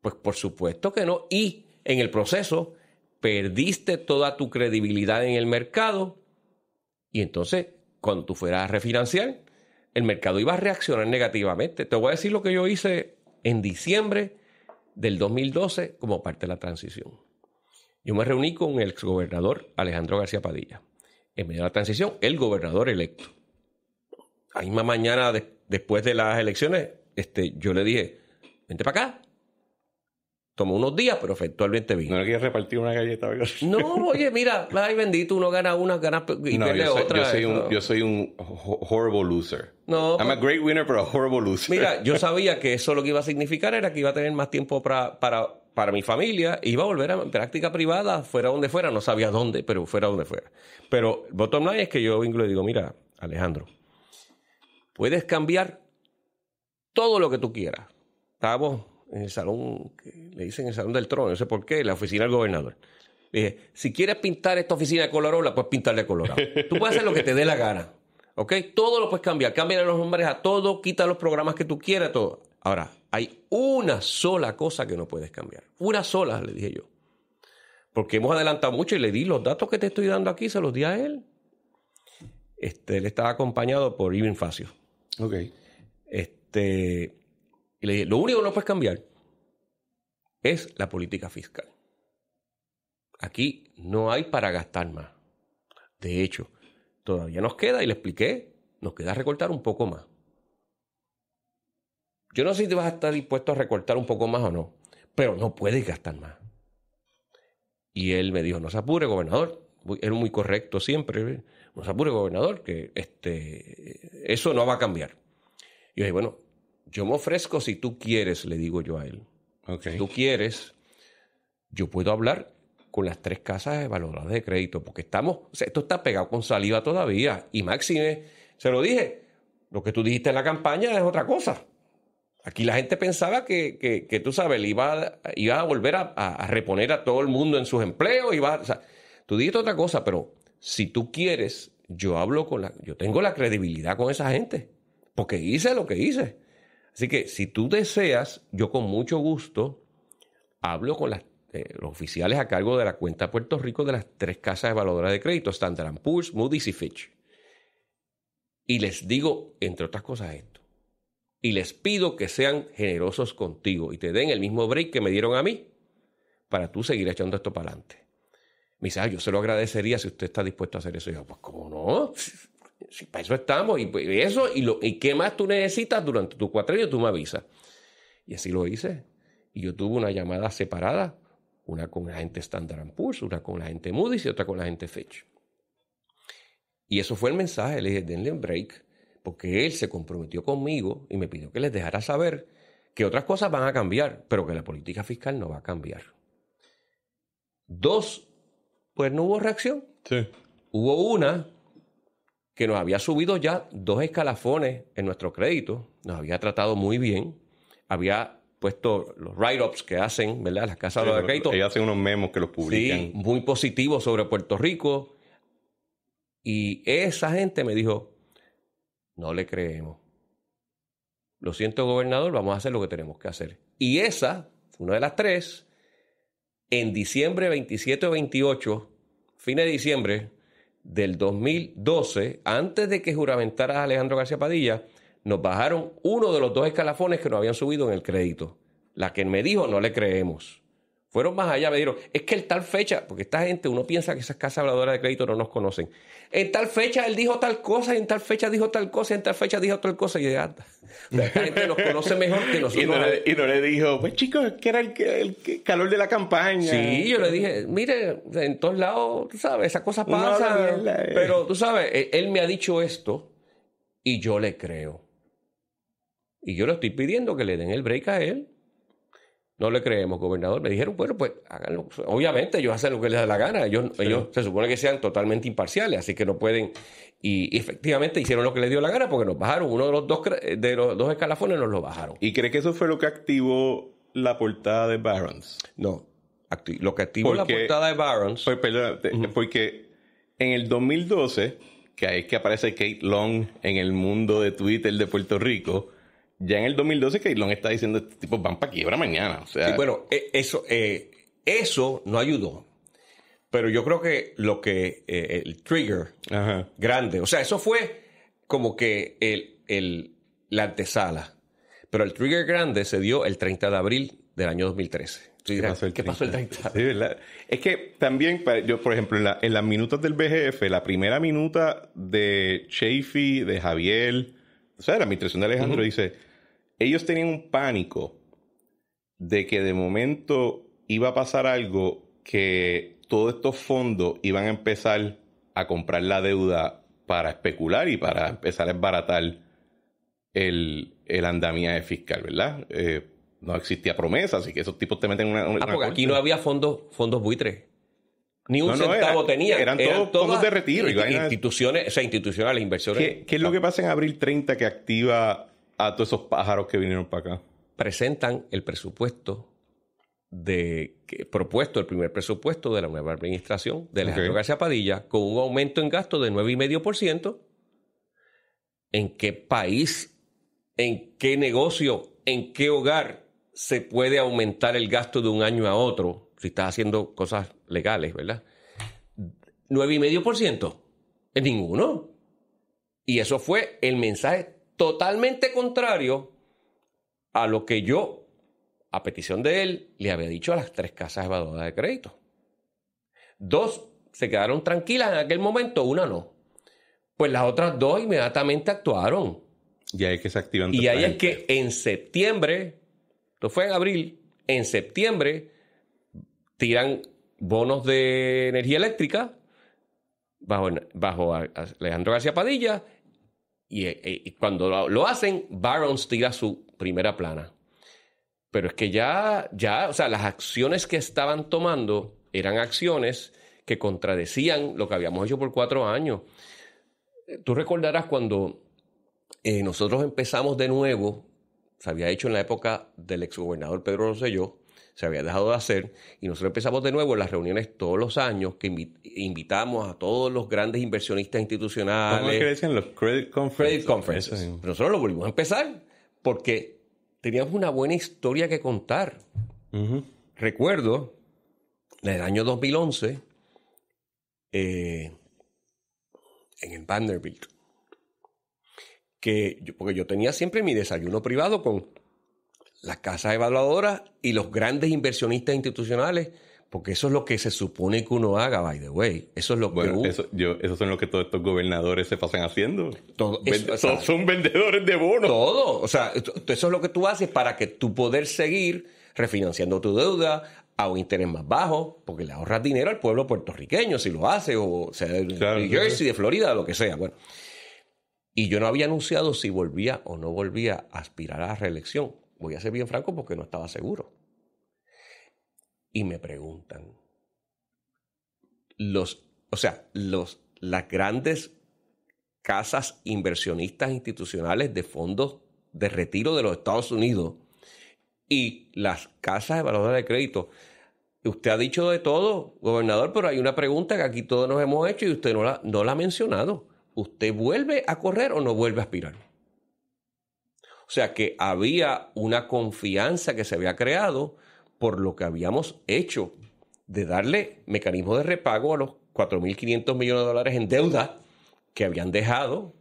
pues por supuesto que no. Y en el proceso perdiste toda tu credibilidad en el mercado y entonces cuando tú fueras a refinanciar, el mercado iba a reaccionar negativamente. Te voy a decir lo que yo hice en diciembre del 2012 como parte de la transición. Yo me reuní con el exgobernador Alejandro García Padilla. En medio de la transición, el gobernador electo. la misma mañana después de las elecciones, este, yo le dije, vente para acá, Tomó unos días, pero efectualmente vino. ¿No le quieres repartir una galleta? no, oye, mira, ay bendito, uno gana una, gana y otra. Yo soy, un, horrible loser. No. I'm a pues. great winner, pero a horrible loser. Mira, yo sabía que eso lo que iba a significar era que iba a tener más tiempo para, para, para mi familia, iba a volver a práctica privada, fuera donde fuera, no sabía dónde, pero fuera donde fuera. Pero bottom line es que yo vengo y le digo, mira, Alejandro, puedes cambiar todo lo que tú quieras. Estamos en el salón, le dicen el salón del trono, no sé por qué, la oficina del gobernador. Le dije, si quieres pintar esta oficina de colorado, la puedes pintar de colorado. Tú puedes hacer lo que te dé la gana. ¿Ok? Todo lo puedes cambiar. Cambia los nombres a todo, quita los programas que tú quieras, todo. Ahora, hay una sola cosa que no puedes cambiar. Una sola, le dije yo. Porque hemos adelantado mucho y le di los datos que te estoy dando aquí, se los di a él. Este, él estaba acompañado por Ibn Facio. Ok. Este, y le dije, lo único que no puedes cambiar es la política fiscal. Aquí no hay para gastar más. De hecho, todavía nos queda, y le expliqué, nos queda recortar un poco más. Yo no sé si te vas a estar dispuesto a recortar un poco más o no, pero no puedes gastar más. Y él me dijo, no se apure, gobernador. Era muy correcto siempre. ¿eh? No se apure, gobernador, que este, eso no va a cambiar. Y yo dije, bueno, yo me ofrezco si tú quieres, le digo yo a él. Si tú quieres, yo puedo hablar con las tres casas de de crédito, porque estamos, esto está pegado con saliva todavía. Y Máxime, se lo dije, lo que tú dijiste en la campaña es otra cosa. Aquí la gente pensaba que, tú sabes, iba, iba a volver a, reponer a todo el mundo en sus empleos. tú dijiste otra cosa, pero si tú quieres, yo hablo con la, yo tengo la credibilidad con esa gente, porque hice lo que hice. Así que si tú deseas, yo con mucho gusto hablo con eh, los oficiales a cargo de la cuenta Puerto Rico de las tres casas evaluadoras de crédito, Standard Poor's, Moody's y Fitch. Y les digo, entre otras cosas, esto. Y les pido que sean generosos contigo y te den el mismo break que me dieron a mí para tú seguir echando esto para adelante. Me dice, yo se lo agradecería si usted está dispuesto a hacer eso. Y yo, pues, ¿cómo no? si para eso estamos, y, pues, eso, y, lo, y qué más tú necesitas durante tu años, tú me avisas. Y así lo hice. Y yo tuve una llamada separada, una con la gente Standard Poor's, una con la gente Moody's y otra con la gente Fitch. Y eso fue el mensaje, le dije, denle un break, porque él se comprometió conmigo y me pidió que les dejara saber que otras cosas van a cambiar, pero que la política fiscal no va a cambiar. Dos, pues no hubo reacción. Sí. Hubo una que nos había subido ya dos escalafones en nuestro crédito, nos había tratado muy bien, había puesto los write-ups que hacen, ¿verdad? Las casas de crédito. Ellos hacen unos memos que los publican. Sí, muy positivos sobre Puerto Rico. Y esa gente me dijo, no le creemos. Lo siento, gobernador, vamos a hacer lo que tenemos que hacer. Y esa, una de las tres, en diciembre 27 o 28, fin de diciembre, del 2012, antes de que juramentara a Alejandro García Padilla, nos bajaron uno de los dos escalafones que nos habían subido en el crédito. La que me dijo, no le creemos. Fueron más allá, me dijeron, es que en tal fecha, porque esta gente, uno piensa que esas casas habladoras de crédito no nos conocen. En tal fecha él dijo tal cosa, y en tal fecha dijo tal cosa, y en tal fecha dijo tal cosa, y de anda. La gente nos conoce mejor que nosotros. Y no, le, dijo, pues chicos, es que era el, calor de la campaña. Sí, yo le dije, mire, en todos lados, tú sabes, esas cosas pasan. pero tú sabes, e, él me ha dicho esto, y yo le creo. Y yo le estoy pidiendo que le den el break a él. No le creemos, gobernador. Me dijeron, bueno, pues háganlo. Obviamente ellos hacen lo que les da la gana. Ellos, se supone que sean totalmente imparciales, así que no pueden. Y, efectivamente hicieron lo que les dio la gana porque nos bajaron. Uno de los dos, eh, de los dos escalafones nos lo bajaron. ¿Y cree que eso fue lo que activó la portada de Barons? No. lo que activó la portada de Barons. Pues, perdón, porque en el 2012, que ahí es que aparece Kate Long en el mundo de Twitter de Puerto Rico ya en el 2012 que está diciendo, este tipo van para quiebra mañana. sea, bueno, e, eso, eh, eso no ayudó. Pero yo creo que lo que eh, el trigger grande, o sea, eso fue como que el, el, la antesala. Pero el trigger grande se dio el 30 de abril del año 2013. ¿Qué, pasó, el 30? Es que también, yo, por ejemplo, en, las minutas del BGF, la primera minuta de Chafee, de Javier, o sea, la administración de Alejandro, dice ellos tenían un pánico de que de momento iba a pasar algo que todos estos fondos iban a empezar a comprar la deuda para especular y para empezar a esbaratar el, el andamiaje fiscal, ¿verdad? Eh, no existía promesa, así que esos tipos te meten una. ah, porque aquí no había fondos, fondos buitres. Ni un centavo tenía. Eran, todos fondos de retiro. Instituciones, o sea, institucionales, inversiones. ¿Qué, ¿Qué, es lo ah. que pasa en abril 30 que activa a todos esos pájaros que vinieron para acá. Presentan el presupuesto de que, propuesto, el primer presupuesto de la nueva administración de Alejandro García Padilla, con un aumento en gasto de 9,5%. ¿En qué país, en qué negocio, en qué hogar se puede aumentar el gasto de un año a otro si estás haciendo cosas legales, ¿verdad? 9,5%. En ninguno. Y eso fue el mensaje totalmente contrario a lo que yo, a petición de él, le había dicho a las tres casas evaluadoras de crédito. Dos se quedaron tranquilas en aquel momento, una no. Pues las otras dos inmediatamente actuaron. Y ahí es que se activan. Y ahí es que en septiembre, esto fue en abril, en septiembre tiran bonos de energía eléctrica bajo, bajo Alejandro García Padilla eh, eh, y, cuando lo, hacen, Barons tira su primera plana. Pero es que ya, ya, o sea, las acciones que estaban tomando eran acciones que contradecían lo que habíamos hecho por cuatro años. Tú recordarás cuando eh, nosotros empezamos de nuevo, se había hecho en la época del exgobernador Pedro Rosselló, se había dejado de hacer, y nosotros empezamos de nuevo en las reuniones todos los años que invitamos a todos los grandes inversionistas institucionales. ¿Cómo que decían los credit conferences? Credit conferences. nosotros lo volvimos a empezar porque teníamos una buena historia que contar. Recuerdo, en el año 2011, eh, en el Vanderbilt, que porque yo tenía siempre mi desayuno privado con las casas evaluadoras y los grandes inversionistas institucionales, porque eso es lo que se supone que uno haga, by the way. Eso es lo que Eso, yo, son lo que todos estos gobernadores se pasan haciendo. son vendedores de bonos. Todo. O sea, eso es lo que tú haces para que tú puedas seguir refinanciando tu deuda a un interés más bajo, porque le ahorras dinero al pueblo puertorriqueño si lo hace, o, sea, de Jersey, de Florida, lo que sea. Bueno. Y yo no había anunciado si volvía o no volvía a aspirar a la reelección voy a ser bien franco porque no estaba seguro. Y me preguntan, los, o sea, los, las grandes casas inversionistas institucionales de fondos de retiro de los Estados Unidos y las casas de valor de crédito. Usted ha dicho de todo, gobernador, pero hay una pregunta que aquí todos nos hemos hecho y usted no no la ha mencionado. ¿Usted vuelve a correr o no vuelve a aspirar? O sea que había una confianza que se había creado por lo que habíamos hecho de darle mecanismo de repago a los 4.500 millones de dólares en deuda que habían dejado.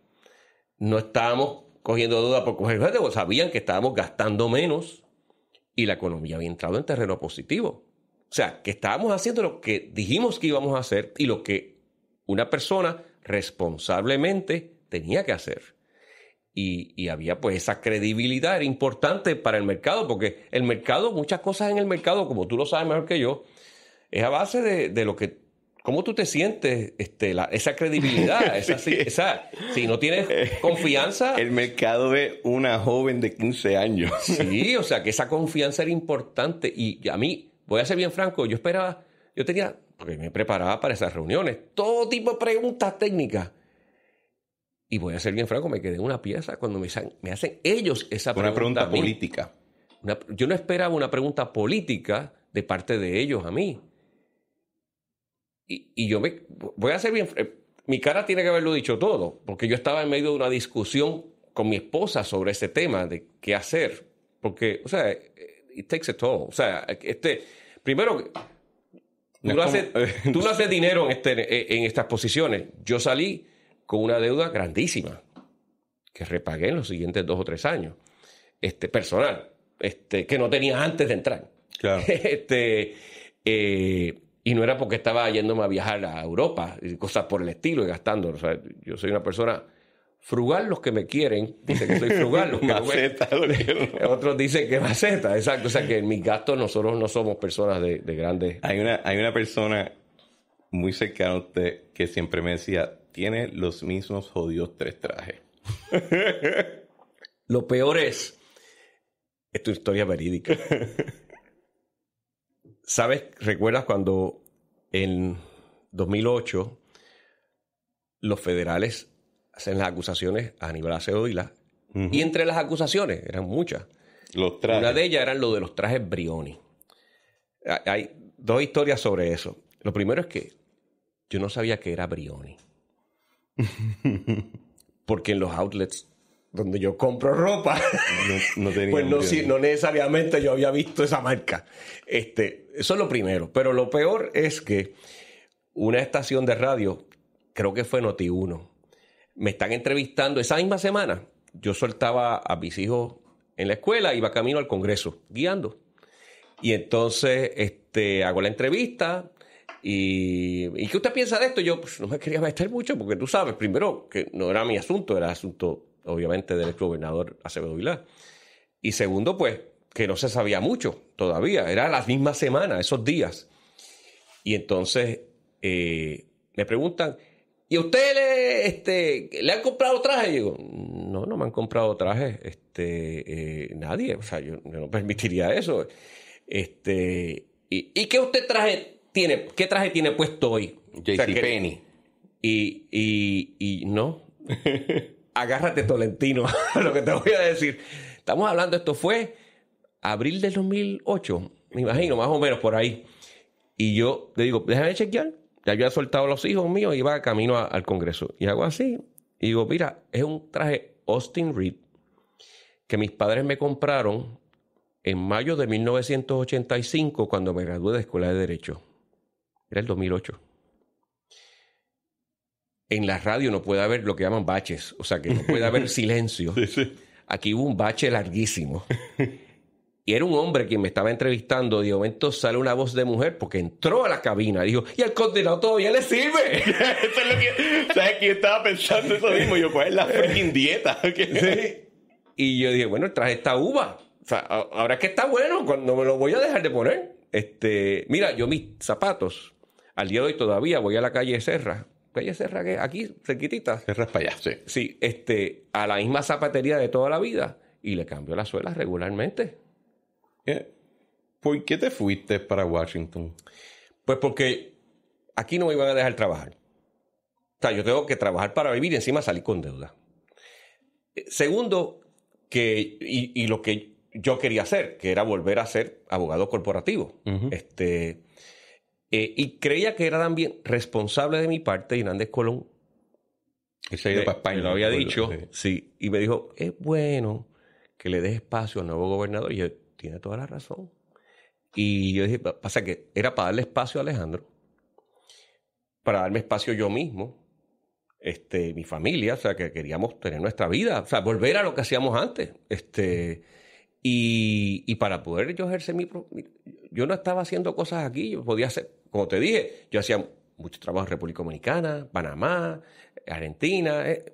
No estábamos cogiendo deuda por coger deuda, sabían que estábamos gastando menos y la economía había entrado en terreno positivo. O sea, que estábamos haciendo lo que dijimos que íbamos a hacer y lo que una persona responsablemente tenía que hacer y, había pues esa credibilidad, era importante para el mercado, porque el mercado, muchas cosas en el mercado, como tú lo sabes mejor que yo, es a base de, lo que, cómo tú te sientes, este, esa credibilidad, esa, si no tienes confianza. El mercado de una joven de 15 años. sí, o sea que esa confianza era importante y a mí, voy a ser bien franco, yo esperaba, yo tenía, porque me preparaba para esas reuniones, todo tipo de preguntas técnicas y voy a ser bien franco, me quedé una pieza cuando me, me hacen ellos esa pregunta. Una pregunta política. yo no esperaba una pregunta política de parte de ellos a mí. Y, yo me voy a ser bien. Eh, mi cara tiene que haberlo dicho todo, porque yo estaba en medio de una discusión con mi esposa sobre ese tema de qué hacer. Porque, o sea, eh, it takes it all. O sea, este, primero, tú no, haces, dinero este, en, en estas posiciones. Yo salí con una deuda grandísima que repagué en los siguientes dos o tres años, este, personal, este, que no tenía antes de entrar. Claro. Este, eh, y no era porque estaba yéndome a viajar a Europa y cosas por el estilo y gastando. O sea, yo soy una persona frugal los que me quieren, dicen que soy frugal los que maceta, Otros dicen que maceta, exacto. O sea que en mis gastos nosotros no somos personas de, de grandes. Hay una, hay una persona muy cercana a usted que siempre me decía, tiene los mismos jodidos tres trajes. Lo peor es, es tu historia verídica. ¿Sabes? ¿Recuerdas cuando en 2008 los federales hacen las acusaciones a Aníbal Acevedo y, la, y entre las acusaciones, eran muchas. Una de ellas eran lo de los trajes Brioni. Hay dos historias sobre eso. Lo primero es que yo no sabía que era Brioni. Porque en los outlets donde yo compro ropa, no, pues no, si, necesariamente yo había visto esa marca. Este, eso es lo primero. Pero lo peor es que una estación de radio, creo que fue Noti1, me están entrevistando esa misma semana. Yo soltaba a mis hijos en la escuela, iba camino al Congreso, guiando. Y entonces este, hago la entrevista, y, ¿Y qué usted piensa de esto? Yo pues, no me quería meter mucho porque tú sabes, primero, que no era mi asunto, era asunto, obviamente, del gobernador Acevedo Vilar. Y segundo, pues, que no se sabía mucho todavía, era las mismas semanas, esos días. Y entonces eh, me preguntan, ¿y a usted le, este, le han comprado traje? Y digo, no, no me han comprado traje, este, eh, nadie, o sea, yo, no permitiría eso. Este, ¿Y qué usted traje? ¿qué traje tiene puesto hoy? JC Penny. Y, no. Agárrate, Tolentino, lo que te voy a decir. Estamos hablando, esto fue abril del 2008, me imagino, más o menos por ahí. Y yo le digo, déjame chequear. Ya yo he soltado a los hijos míos y iba camino al Congreso. Y hago así. Y digo, mira, es un traje Austin Reed que mis padres me compraron en mayo de 1985 cuando me gradué de Escuela de Derecho. Era el 2008. En la radio no puede haber lo que llaman baches, o sea que no puede haber silencio. Aquí hubo un bache larguísimo. Y era un hombre quien me estaba entrevistando. De momento sale una voz de mujer porque entró a la cabina. Dijo, y al condenado todavía le sirve. eso es lo ¿Sabes estaba pensando eso mismo. Yo, pues, es la freaking dieta? Y yo dije, bueno, traje esta uva. O sea, ahora que está bueno, cuando me lo voy a dejar de poner. Este, mira, yo mis zapatos al día de hoy todavía voy a la calle Serra. Calle Serra, que aquí, cerquitita. Serra es para allá, sí. Sí, este, a la misma zapatería de toda la vida y le cambio las suelas regularmente. ¿Por qué te fuiste para Washington? Pues porque aquí no me iban a dejar trabajar. O sea, yo tengo que trabajar para vivir y encima salir con deuda. Eh, segundo, que, y, lo que yo quería hacer, que era volver a ser abogado corporativo. Este eh, y creía que era también responsable de mi parte, Hernández Colón. Ese de, España, lo había dicho, sí. Y me dijo, es bueno que le des espacio al nuevo gobernador. Y yo, tiene toda la razón. Y yo dije, pasa que era para darle espacio a Alejandro, para darme espacio yo mismo, este, mi familia, o sea, que queríamos tener nuestra vida, o sea, volver a lo que hacíamos antes. Este, y, y para poder yo ejercer mi, mi yo no estaba haciendo cosas aquí, yo podía hacer, como te dije, yo hacía mucho trabajo en República Dominicana, Panamá, Argentina. Eh,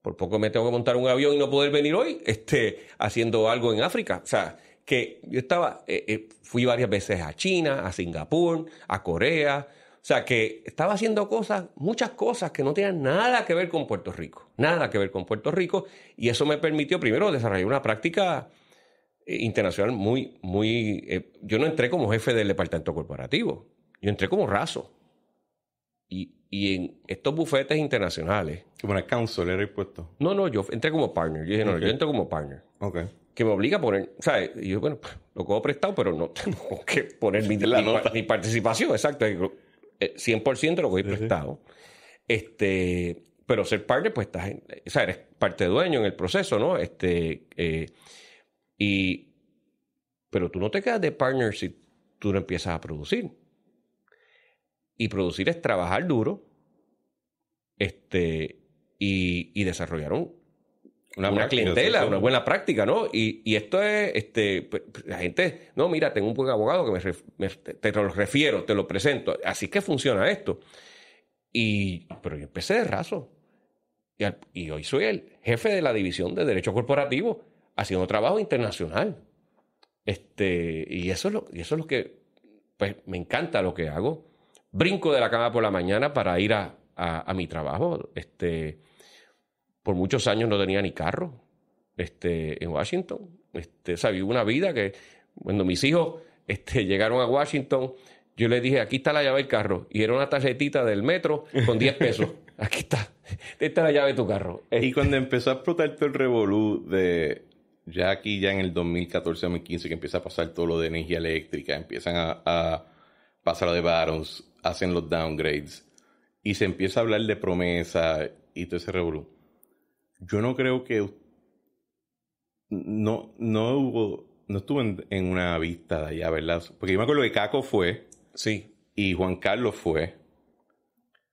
por poco me tengo que montar un avión y no poder venir hoy este, haciendo algo en África. O sea, que yo estaba, eh, eh, fui varias veces a China, a Singapur, a Corea. O sea, que estaba haciendo cosas, muchas cosas que no tenían nada que ver con Puerto Rico. Nada que ver con Puerto Rico. Y eso me permitió primero desarrollar una práctica eh, internacional muy, muy... Eh, yo no entré como jefe del departamento corporativo, yo entré como raso. Y, en estos bufetes internacionales... Como el counsel era puesto. No, no, yo entré como partner. Yo dije, no, yo entro como partner. Ok. Que me obliga a poner, ¿sabes? yo, bueno, pues, lo cojo prestado, pero no tengo que poner mi, participación, exacto. 100% eh, lo cojo prestado. Este, pero ser partner, pues estás, o sea, eres parte dueño en el proceso, ¿no? Este, y, pero tú no te quedas de partner si tú no empiezas a producir. Y producir es trabajar duro este, y, y desarrollar una, buena clientela, una buena práctica, ¿no? Y, esto es, este, la gente, no, mira, tengo un buen abogado que me, te, lo refiero, te lo presento. Así que funciona esto. Y, pero yo empecé de raso. Y, y hoy soy el jefe de la división de Derecho Corporativo haciendo trabajo internacional. Este, y, eso es lo, y eso es lo que, pues me encanta lo que hago. Brinco de la cama por la mañana para ir a, mi trabajo. Este, por muchos años no tenía ni carro este, en Washington. Este, una vida que cuando mis hijos este, llegaron a Washington, yo les dije, aquí está la llave del carro. Y era una tarjetita del metro con 10 pesos. aquí está, esta es la llave de tu carro. Y cuando empezó a explotar todo el revolú de ya aquí, ya en el 2014-2015, que empieza a pasar todo lo de energía eléctrica, empiezan a, pasar lo de Barons, hacen los downgrades y se empieza a hablar de promesa y todo ese revolú. Yo no creo que. No, no hubo. No estuvo en, una vista de allá, ¿verdad? Porque yo me acuerdo que Caco fue. Sí. Y Juan Carlos fue.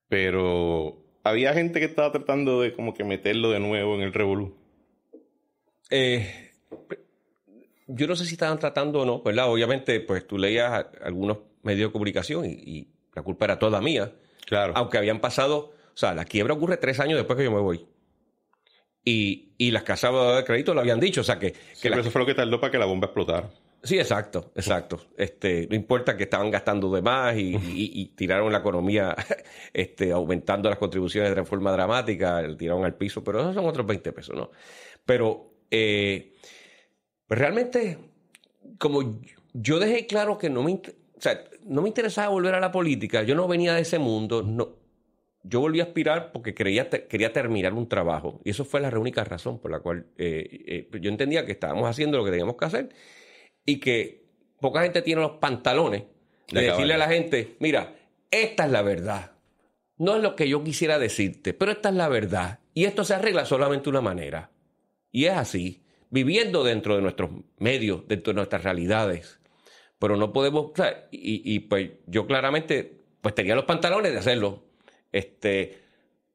Pero había gente que estaba tratando de como que meterlo de nuevo en el revolú. Eh, yo no sé si estaban tratando o no, ¿verdad? Obviamente, pues tú leías algunos medios de comunicación y, la culpa era toda mía. Claro. Aunque habían pasado, o sea, la quiebra ocurre tres años después que yo me voy. Y, las casas de crédito lo habían dicho, o sea que... que pero eso fue lo que tardó para que la bomba explotara. Sí, exacto, exacto. Este, no importa que estaban gastando de más y, tiraron la economía este, aumentando las contribuciones de forma dramática, tiraron al piso, pero esos son otros 20 pesos, ¿no? Pero eh, pues realmente, como yo dejé claro que no me, no me interesaba volver a la política, yo no venía de ese mundo, no, yo volví a aspirar porque quería terminar un trabajo. Y eso fue la única razón por la cual eh, eh, yo entendía que estábamos haciendo lo que teníamos que hacer y que poca gente tiene los pantalones de, de decirle a la gente, mira, esta es la verdad. No es lo que yo quisiera decirte, pero esta es la verdad. Y esto se arregla solamente de una manera. Y es así, viviendo dentro de nuestros medios, dentro de nuestras realidades. Pero no podemos, y, pues yo claramente, pues tenía los pantalones de hacerlo. Este,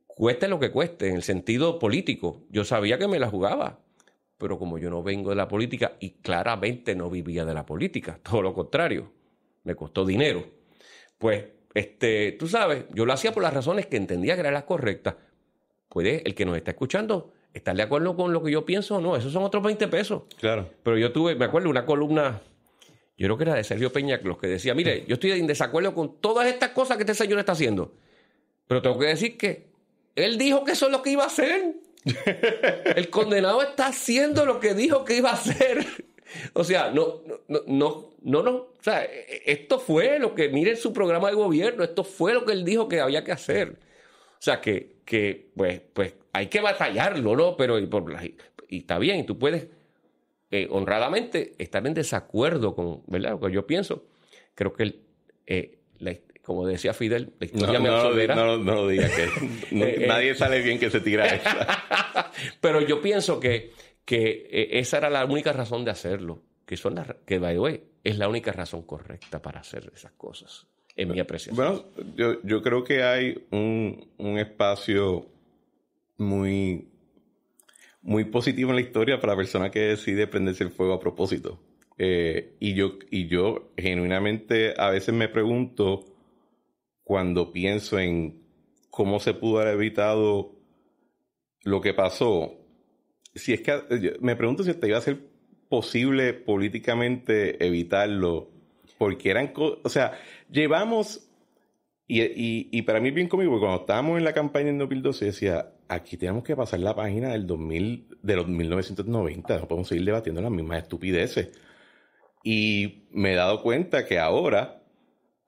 cueste lo que cueste, en el sentido político. Yo sabía que me la jugaba, pero como yo no vengo de la política y claramente no vivía de la política, todo lo contrario, me costó dinero. Pues, este, tú sabes, yo lo hacía por las razones que entendía que eran las correctas. Puede el que nos está escuchando ¿estás de acuerdo con lo que yo pienso o no? Esos son otros 20 pesos. Claro. Pero yo tuve, me acuerdo, una columna, yo creo que era de Sergio Peña, los que decía, mire, yo estoy en desacuerdo con todas estas cosas que este señor está haciendo. Pero tengo que decir que él dijo que eso es lo que iba a hacer. El condenado está haciendo lo que dijo que iba a hacer. O sea, no, no, no, no, no. O sea, esto fue lo que, mire su programa de gobierno, esto fue lo que él dijo que había que hacer. O sea, que que pues, pues hay que batallarlo, ¿no? Pero y, está bien, y tú puedes eh, honradamente estar en desacuerdo con ¿verdad? lo que yo pienso. Creo que, eh, como decía Fidel, no, lo digas, que eh, nadie sale bien que se tira eso. Pero yo pienso que, que esa era la única razón de hacerlo, que, son que, es la única razón correcta para hacer esas cosas en Bueno, yo, creo que hay un, espacio muy, muy positivo en la historia para la persona que decide prenderse el fuego a propósito. Eh, y, yo, y yo genuinamente a veces me pregunto cuando pienso en cómo se pudo haber evitado lo que pasó. Si es que me pregunto si te iba a ser posible políticamente evitarlo, porque eran, o sea, llevamos, y, para mí bien conmigo porque cuando estábamos en la campaña en 2012, decía, aquí tenemos que pasar la página del 2000, de los 1990, no podemos seguir debatiendo las mismas estupideces. Y me he dado cuenta que ahora,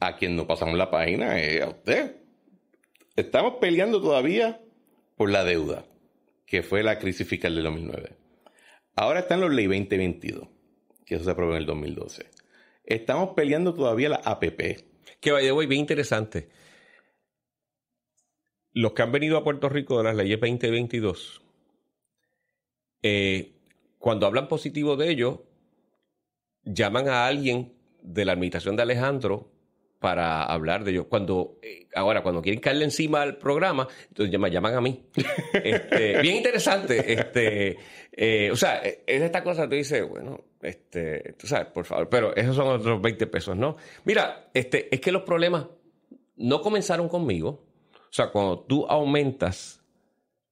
a quien no pasamos la página es a usted. Estamos peleando todavía por la deuda, que fue la crisis fiscal del 2009. Ahora están los ley 2022, que eso se aprobó en el 2012. Estamos peleando todavía la APP. Que vaya, muy bien interesante. Los que han venido a Puerto Rico de las leyes 2022, eh, cuando hablan positivo de ellos, llaman a alguien de la administración de Alejandro para hablar de ellos. Cuando, eh, ahora, cuando quieren caerle encima al programa, entonces me llaman a mí. Este, bien interesante. Este, eh, o sea, eh, es esta cosa, tú dices, bueno, este, tú sabes, por favor, pero esos son otros 20 pesos, ¿no? Mira, este, es que los problemas no comenzaron conmigo. O sea, cuando tú aumentas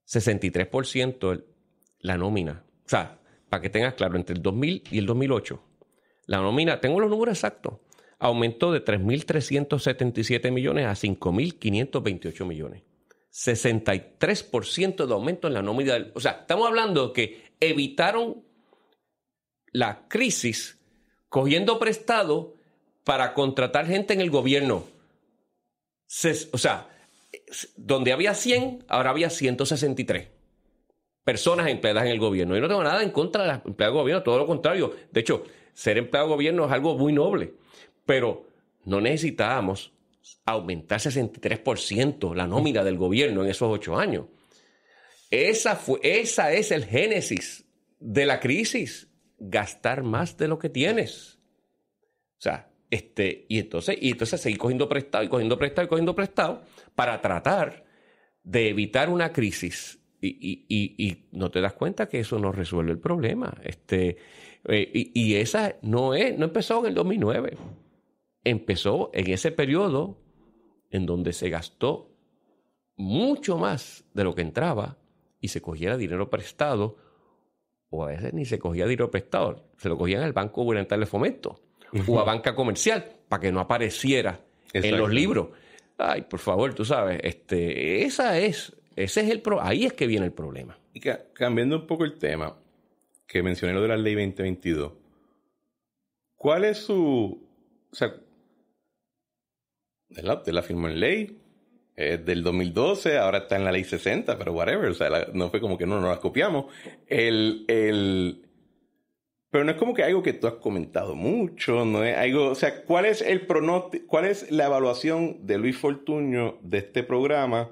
63% la nómina, o sea, para que tengas claro, entre el 2000 y el 2008, la nómina, tengo los números exactos, aumentó de 3.377 millones a 5.528 millones. 63% de aumento en la nómina. o sea, estamos hablando que evitaron la crisis cogiendo prestado para contratar gente en el gobierno. o sea, donde había 100, ahora había 163 personas empleadas en el gobierno. Yo no tengo nada en contra de las empleadas del gobierno, todo lo contrario. De hecho, ser empleado del gobierno es algo muy noble. Pero no necesitábamos aumentar 63% la nómina del gobierno en esos ocho años. Esa, fue, esa es el génesis de la crisis, gastar más de lo que tienes. O sea, este, y entonces, y entonces seguir cogiendo prestado y cogiendo prestado y cogiendo prestado para tratar de evitar una crisis. Y, no te das cuenta que eso no resuelve el problema. Este, eh, y, esa no es, no empezó en el 2009 empezó en ese periodo en donde se gastó mucho más de lo que entraba y se cogiera dinero prestado, o a veces ni se cogía dinero prestado, se lo cogían al Banco Gubernamental de Fomento o a banca comercial para que no apareciera en los libros. Ay, por favor, tú sabes, este, esa es, ese es el pro ahí es que viene el problema. Y cambiando un poco el tema, que mencioné lo de la ley 2022, ¿cuál es su, de Usted la firma en ley, es del 2012, ahora está en la ley 60, pero whatever, o sea, no fue como que no, no las copiamos. El, el, pero no es como que algo que tú has comentado mucho, no es algo, o sea, ¿cuál es el cuál es la evaluación de Luis Fortuño de este programa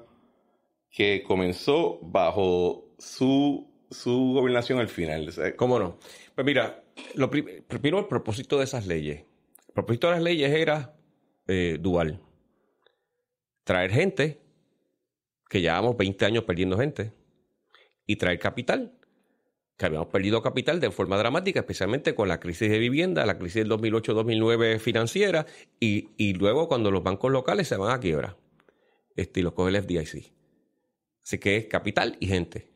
que comenzó bajo su, su gobernación al final? ¿Cómo no? Pues mira, lo primero el propósito de esas leyes. El propósito de las leyes era eh, dual. Traer gente, que llevamos 20 años perdiendo gente, y traer capital, que habíamos perdido capital de forma dramática, especialmente con la crisis de vivienda, la crisis del 2008-2009 financiera, y, luego cuando los bancos locales se van a quiebra. Este, y los coge el FDIC. Así que es capital y gente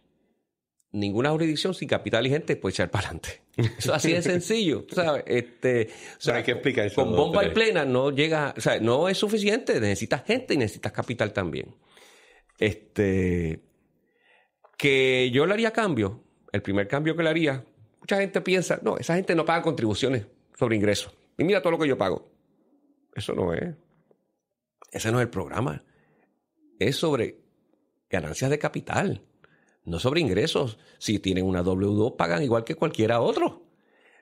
ninguna jurisdicción sin capital y gente puede echar para adelante. Eso así de sencillo, ¿sabes? Este, que explicar Con bomba y plena no llega, o sea, no es suficiente, necesitas gente y necesitas capital también. Este, que yo le haría cambio, el primer cambio que le haría, mucha gente piensa, no, esa gente no paga contribuciones sobre ingresos. Y mira todo lo que yo pago. Eso no es. Ese no es el programa. Es sobre ganancias de capital no sobre ingresos. Si tienen una W2, pagan igual que cualquiera otro.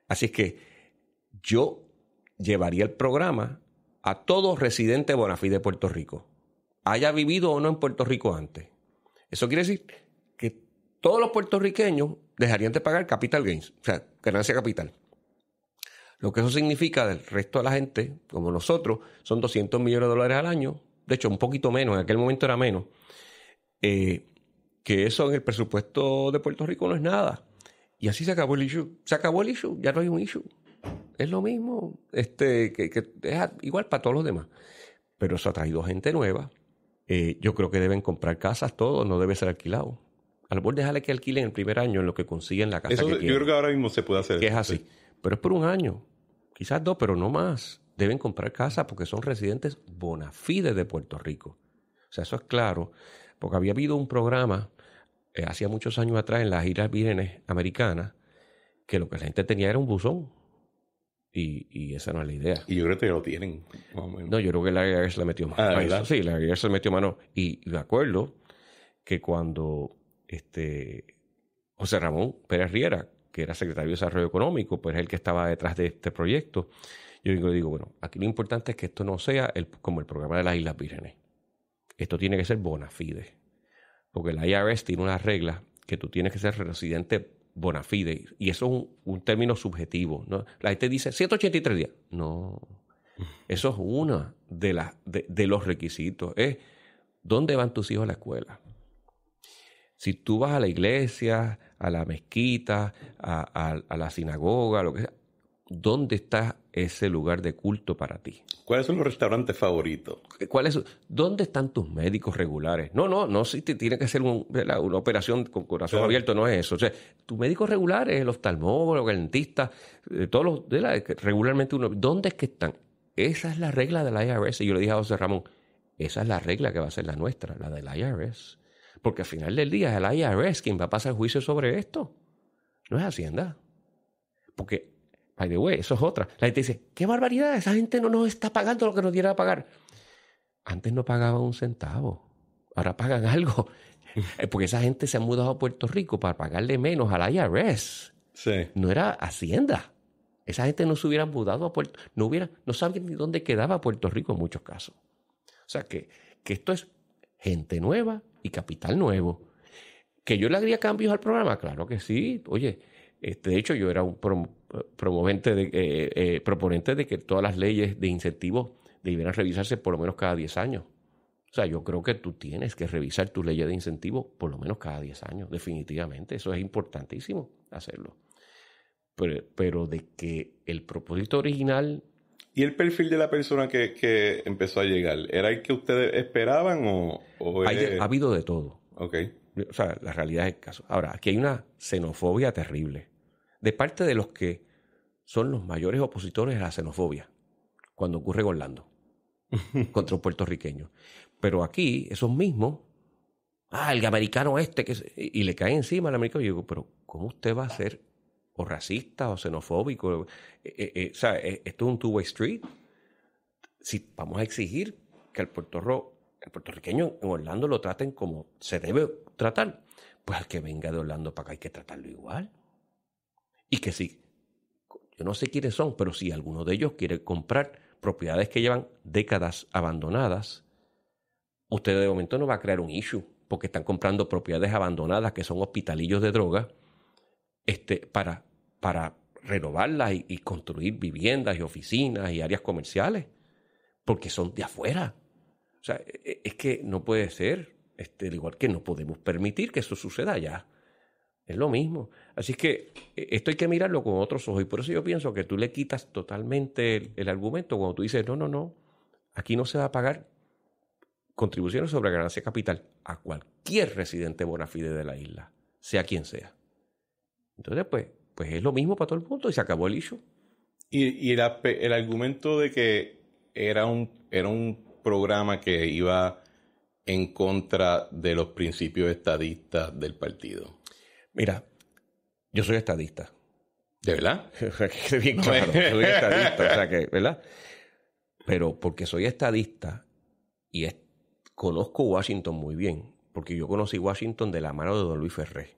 Así es que yo llevaría el programa a todo residente bonafide de Puerto Rico, haya vivido o no en Puerto Rico antes. Eso quiere decir que todos los puertorriqueños dejarían de pagar capital gains, o sea, ganancia capital. Lo que eso significa del resto de la gente, como nosotros, son 200 millones de dólares al año. De hecho, un poquito menos, en aquel momento era menos. Eh, que eso en el presupuesto de Puerto Rico no es nada. Y así se acabó el issue. Se acabó el issue, ya no hay un issue. Es lo mismo, este, que, es igual para todos los demás. Pero eso ha traído gente nueva. Eh, yo creo que deben comprar casas todos, no debe ser alquilado. A lo mejor dejarle que alquilen el primer año en lo que consiguen la casa. que yo creo que ahora mismo se puede hacer. Que es así. Pero es por un año, quizás dos, pero no más. Deben comprar casa porque son residentes bona fide de Puerto Rico. O sea, eso es claro, porque había habido un programa eh, hacía muchos años atrás en las Islas vírgenes americanas, que lo que la gente tenía era un buzón. Y, esa no es la idea. Y yo creo que lo tienen. No, yo creo que la se le metió mano. Ah, la Sí, se le metió mano. Y me acuerdo que cuando este José Ramón Pérez Riera, que era secretario de Desarrollo Económico, pues es el que estaba detrás de este proyecto, yo digo, digo bueno, aquí lo importante es que esto no sea el, como el programa de las Islas Vírgenes. Esto tiene que ser bona fide porque la IRS tiene una regla que tú tienes que ser residente bona fide, y eso es un, término subjetivo. ¿no? La gente dice 183 días. No, eso es uno de, de, los requisitos. Es, ¿dónde van tus hijos a la escuela? Si tú vas a la iglesia, a la mezquita, a, a la sinagoga, lo que sea, ¿Dónde está ese lugar de culto para ti? ¿Cuáles son los restaurantes favoritos? Eh, es ¿Dónde están tus médicos regulares? No, no, no si tiene que ser una operación con corazón abierto, no es eso. O sea, tu médico regular es el oftalmólogo, el dentista, eh, todos los, de regularmente uno. ¿Dónde es que están? Esa es la regla de la IRS. Y yo le dije a José Ramón, esa es la regla que va a ser la nuestra, la del IRS. Porque al final del día es el IRS quien va a pasar juicio sobre esto. No es Hacienda. Porque By the way, eso es otra. La gente dice, qué barbaridad, esa gente no nos está pagando lo que nos diera a pagar. Antes no pagaban un centavo, ahora pagan algo. Eh, porque esa gente se ha mudado a Puerto Rico para pagarle menos al IRS. Sí. No era Hacienda. Esa gente no se hubiera mudado a Puerto no hubiera, no saben ni dónde quedaba Puerto Rico en muchos casos. O sea que, que esto es gente nueva y capital nuevo. ¿Que yo le haría cambios al programa? Claro que sí. Oye, este, de hecho, yo era un eh, promovente de, eh, eh, proponente de que todas las leyes de incentivos debieran revisarse por lo menos cada 10 años. O sea, yo creo que tú tienes que revisar tus leyes de incentivos por lo menos cada 10 años, definitivamente. Eso es importantísimo hacerlo. Pero, de que el propósito original ¿Y el perfil de la persona que, empezó a llegar? ¿Era el que ustedes esperaban o...? Ha habido de todo. Ok. O sea, la realidad es el caso. Ahora, aquí hay una xenofobia terrible de parte de los que son los mayores opositores a la xenofobia, cuando ocurre en Orlando, contra un puertorriqueño Pero aquí, esos mismos, ah, el americano este, que y le cae encima al americano, y yo digo, pero ¿cómo usted va a ser o racista o xenofóbico? Eh, eh, eh, o sea, esto es un two-way street. Si vamos a exigir que el, puertorro, el puertorriqueño en Orlando lo traten como se debe tratar, pues al que venga de Orlando para acá hay que tratarlo igual. Y que si, yo no sé quiénes son, pero si alguno de ellos quiere comprar propiedades que llevan décadas abandonadas, usted de momento no va a crear un issue, porque están comprando propiedades abandonadas que son hospitalillos de droga, este, para, para renovarlas y, construir viviendas y oficinas y áreas comerciales, porque son de afuera. O sea, e, e, es que no puede ser, este, al igual que no podemos permitir que eso suceda ya. Es lo mismo. Así que e, esto hay que mirarlo con otros ojos. Y por eso yo pienso que tú le quitas totalmente el, argumento cuando tú dices, no, no, no, aquí no se va a pagar contribuciones sobre ganancia capital a cualquier residente bona fide de la isla, sea quien sea. Entonces, pues, pues es lo mismo para todo el mundo y se acabó el issue. Y, el argumento de que era un, era un programa que iba en contra de los principios estadistas del partido. Mira, yo soy estadista. ¿De verdad? Bien claro, soy estadista, o sea ¿verdad? Pero porque soy estadista y conozco Washington muy bien, porque yo conocí Washington de la mano de don Luis Ferré.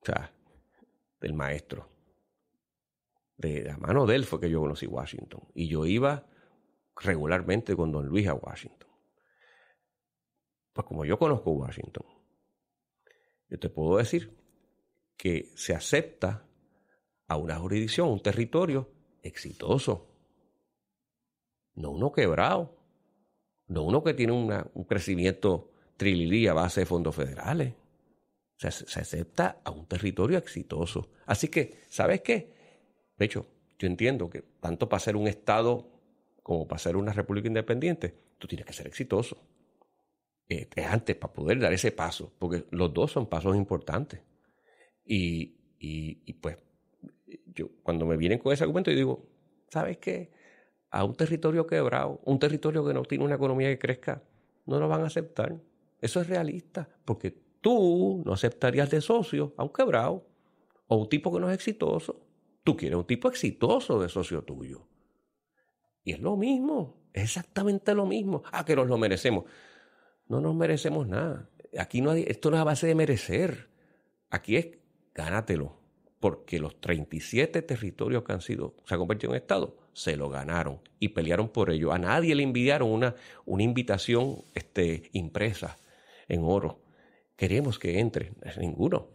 O sea, del maestro. De la mano de él fue que yo conocí Washington. Y yo iba regularmente con don Luis a Washington. Pues como yo conozco Washington, yo te puedo decir que se acepta a una jurisdicción, un territorio exitoso, no uno quebrado, no uno que tiene un crecimiento trililí a base de fondos federales. se, acepta a un territorio exitoso. Así que, ¿sabes qué? De hecho, yo entiendo que tanto para ser un Estado como para ser una república independiente, tú tienes que ser exitoso. Eh, es antes para poder dar ese paso, porque los dos son pasos importantes. Y, y, pues yo cuando me vienen con ese argumento, y digo, ¿sabes qué? A un territorio quebrado, un territorio que no tiene una economía que crezca, no lo van a aceptar. Eso es realista, porque tú no aceptarías de socio a un quebrado o un tipo que no es exitoso. Tú quieres un tipo exitoso de socio tuyo. Y es lo mismo, es exactamente lo mismo. Ah, que nos lo merecemos. No nos merecemos nada. Aquí no esto no es a base de merecer. Aquí es gánatelo. Porque los 37 territorios que han sido, se han convertido en Estado, se lo ganaron y pelearon por ello. A nadie le enviaron una, una invitación este, impresa en oro. Queremos que entre. Ninguno.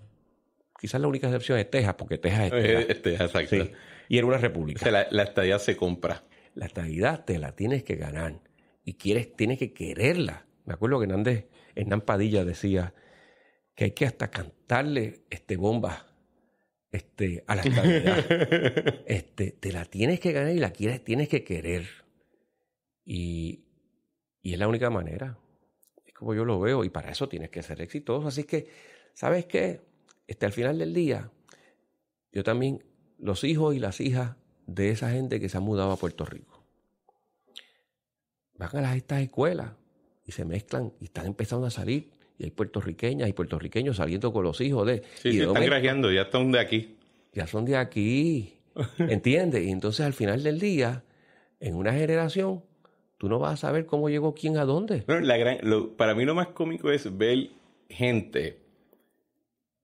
Quizás la única excepción es Texas, porque Texas es Texas. Eh, Texas Y era una república. la, la estadía se compra. La estadía te la tienes que ganar y quieres, tienes que quererla. Me acuerdo que Hernández, Hernán Padilla decía que hay que hasta cantarle este bomba este, a la estabilidad. este, te la tienes que ganar y la quieres, tienes que querer. Y, es la única manera. Es como yo lo veo. Y para eso tienes que ser exitoso. Así que, ¿sabes qué? Este, al final del día, yo también, los hijos y las hijas de esa gente que se ha mudado a Puerto Rico, van a estas escuelas y se mezclan y están empezando a salir. Y hay puertorriqueñas y puertorriqueños saliendo con los hijos de. Sí, están grajeando, ya están de aquí. Ya son de aquí. ¿Entiendes? Y entonces al final del día, en una generación, tú no vas a saber cómo llegó quién a dónde. para mí lo más cómico es ver gente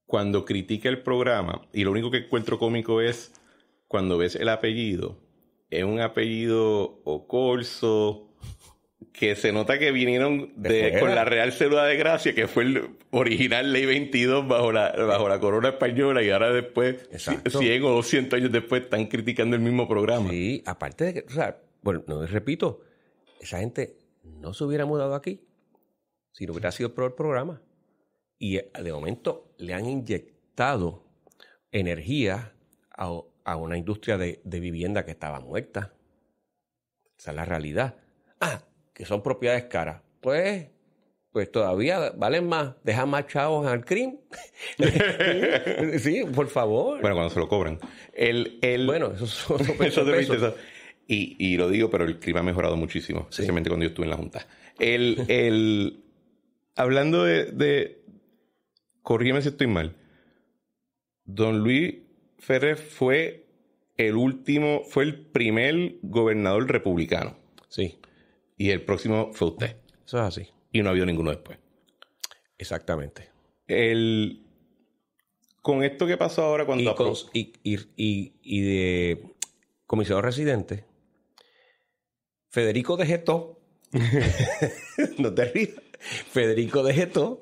cuando critica el programa, y lo único que encuentro cómico es cuando ves el apellido, es un apellido o corso que se nota que vinieron con la Real Célula de Gracia, que fue el original Ley 22 bajo la, bajo la corona española, y ahora después, ciego o 200 años después, están criticando el mismo programa. Sí, aparte de que, o sea, bueno, repito, esa gente no se hubiera mudado aquí si no hubiera sido por el programa. Y eh, de momento le han inyectado energía a, una industria de, de vivienda que estaba muerta. Esa es la realidad. Ah, que son propiedades caras, pues, pues todavía valen más. Deja más chavos al crimen. sí, por favor. Bueno, cuando se lo cobran. El, Bueno, eso es Y, lo digo, pero el crimen ha mejorado muchísimo, especialmente cuando yo estuve en la Junta. El, el... Hablando de, de... si estoy mal. Don Luis Ferrer fue el último, fue el primer gobernador republicano. Sí y el próximo fue usted. Eso es así. Y no ha habido ninguno después. Exactamente. con esto que pasó ahora cuando... Y, de comisionado residente, Federico de no te rías, Federico de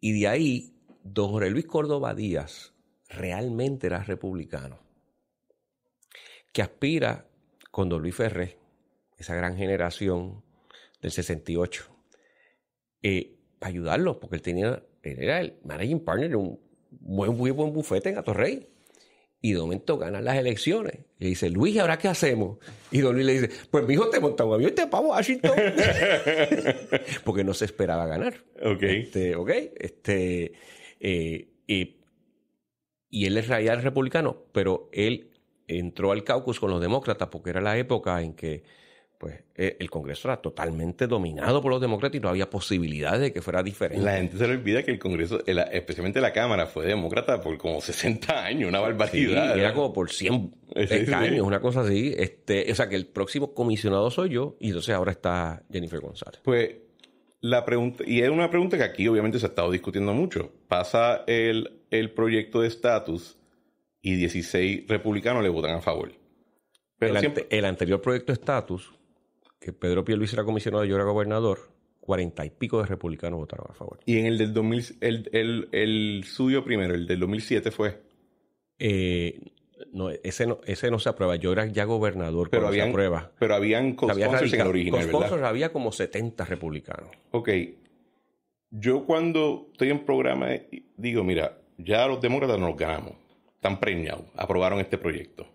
y de ahí don Jorge Luis Córdoba Díaz realmente era republicano, que aspira con don Luis Ferré esa gran generación del 68, eh, para ayudarlos, porque él tenía, era el managing partner de un buen, muy buen bufete en Atorrey. Y de momento ganan las elecciones. Y le dice, Luis, ¿y ahora qué hacemos? Y Don Luis le dice, pues mi hijo te monta un avión y te va a Washington. porque no se esperaba ganar. Ok. Este, ok. Este, eh, y él es realidad republicano, pero él entró al caucus con los demócratas porque era la época en que pues eh, el Congreso era totalmente dominado por los demócratas y no había posibilidades de que fuera diferente. La gente se le olvida que el Congreso, eh, especialmente la Cámara, fue demócrata por como 60 años, una barbaridad. era como por 100 este años, una cosa así. Este, o sea, que el próximo comisionado soy yo y entonces ahora está Jennifer González. Pues la pregunta, y es una pregunta que aquí obviamente se ha estado discutiendo mucho. Pasa el, proyecto de estatus y 16 republicanos le votan a favor. Pero el anterior proyecto de estatus que Pedro Luis era comisionado y yo era gobernador, cuarenta y pico de republicanos votaron a favor. ¿Y en el del 2000, el, suyo primero, el del 2007 fue? Eh, no, ese no, ese no se aprueba. Yo era ya gobernador pero había pruebas, Pero habían en original, había como 70 republicanos. Ok. Yo cuando estoy en programa digo, mira, ya los demócratas nos ganamos. Están preñados. Aprobaron este proyecto.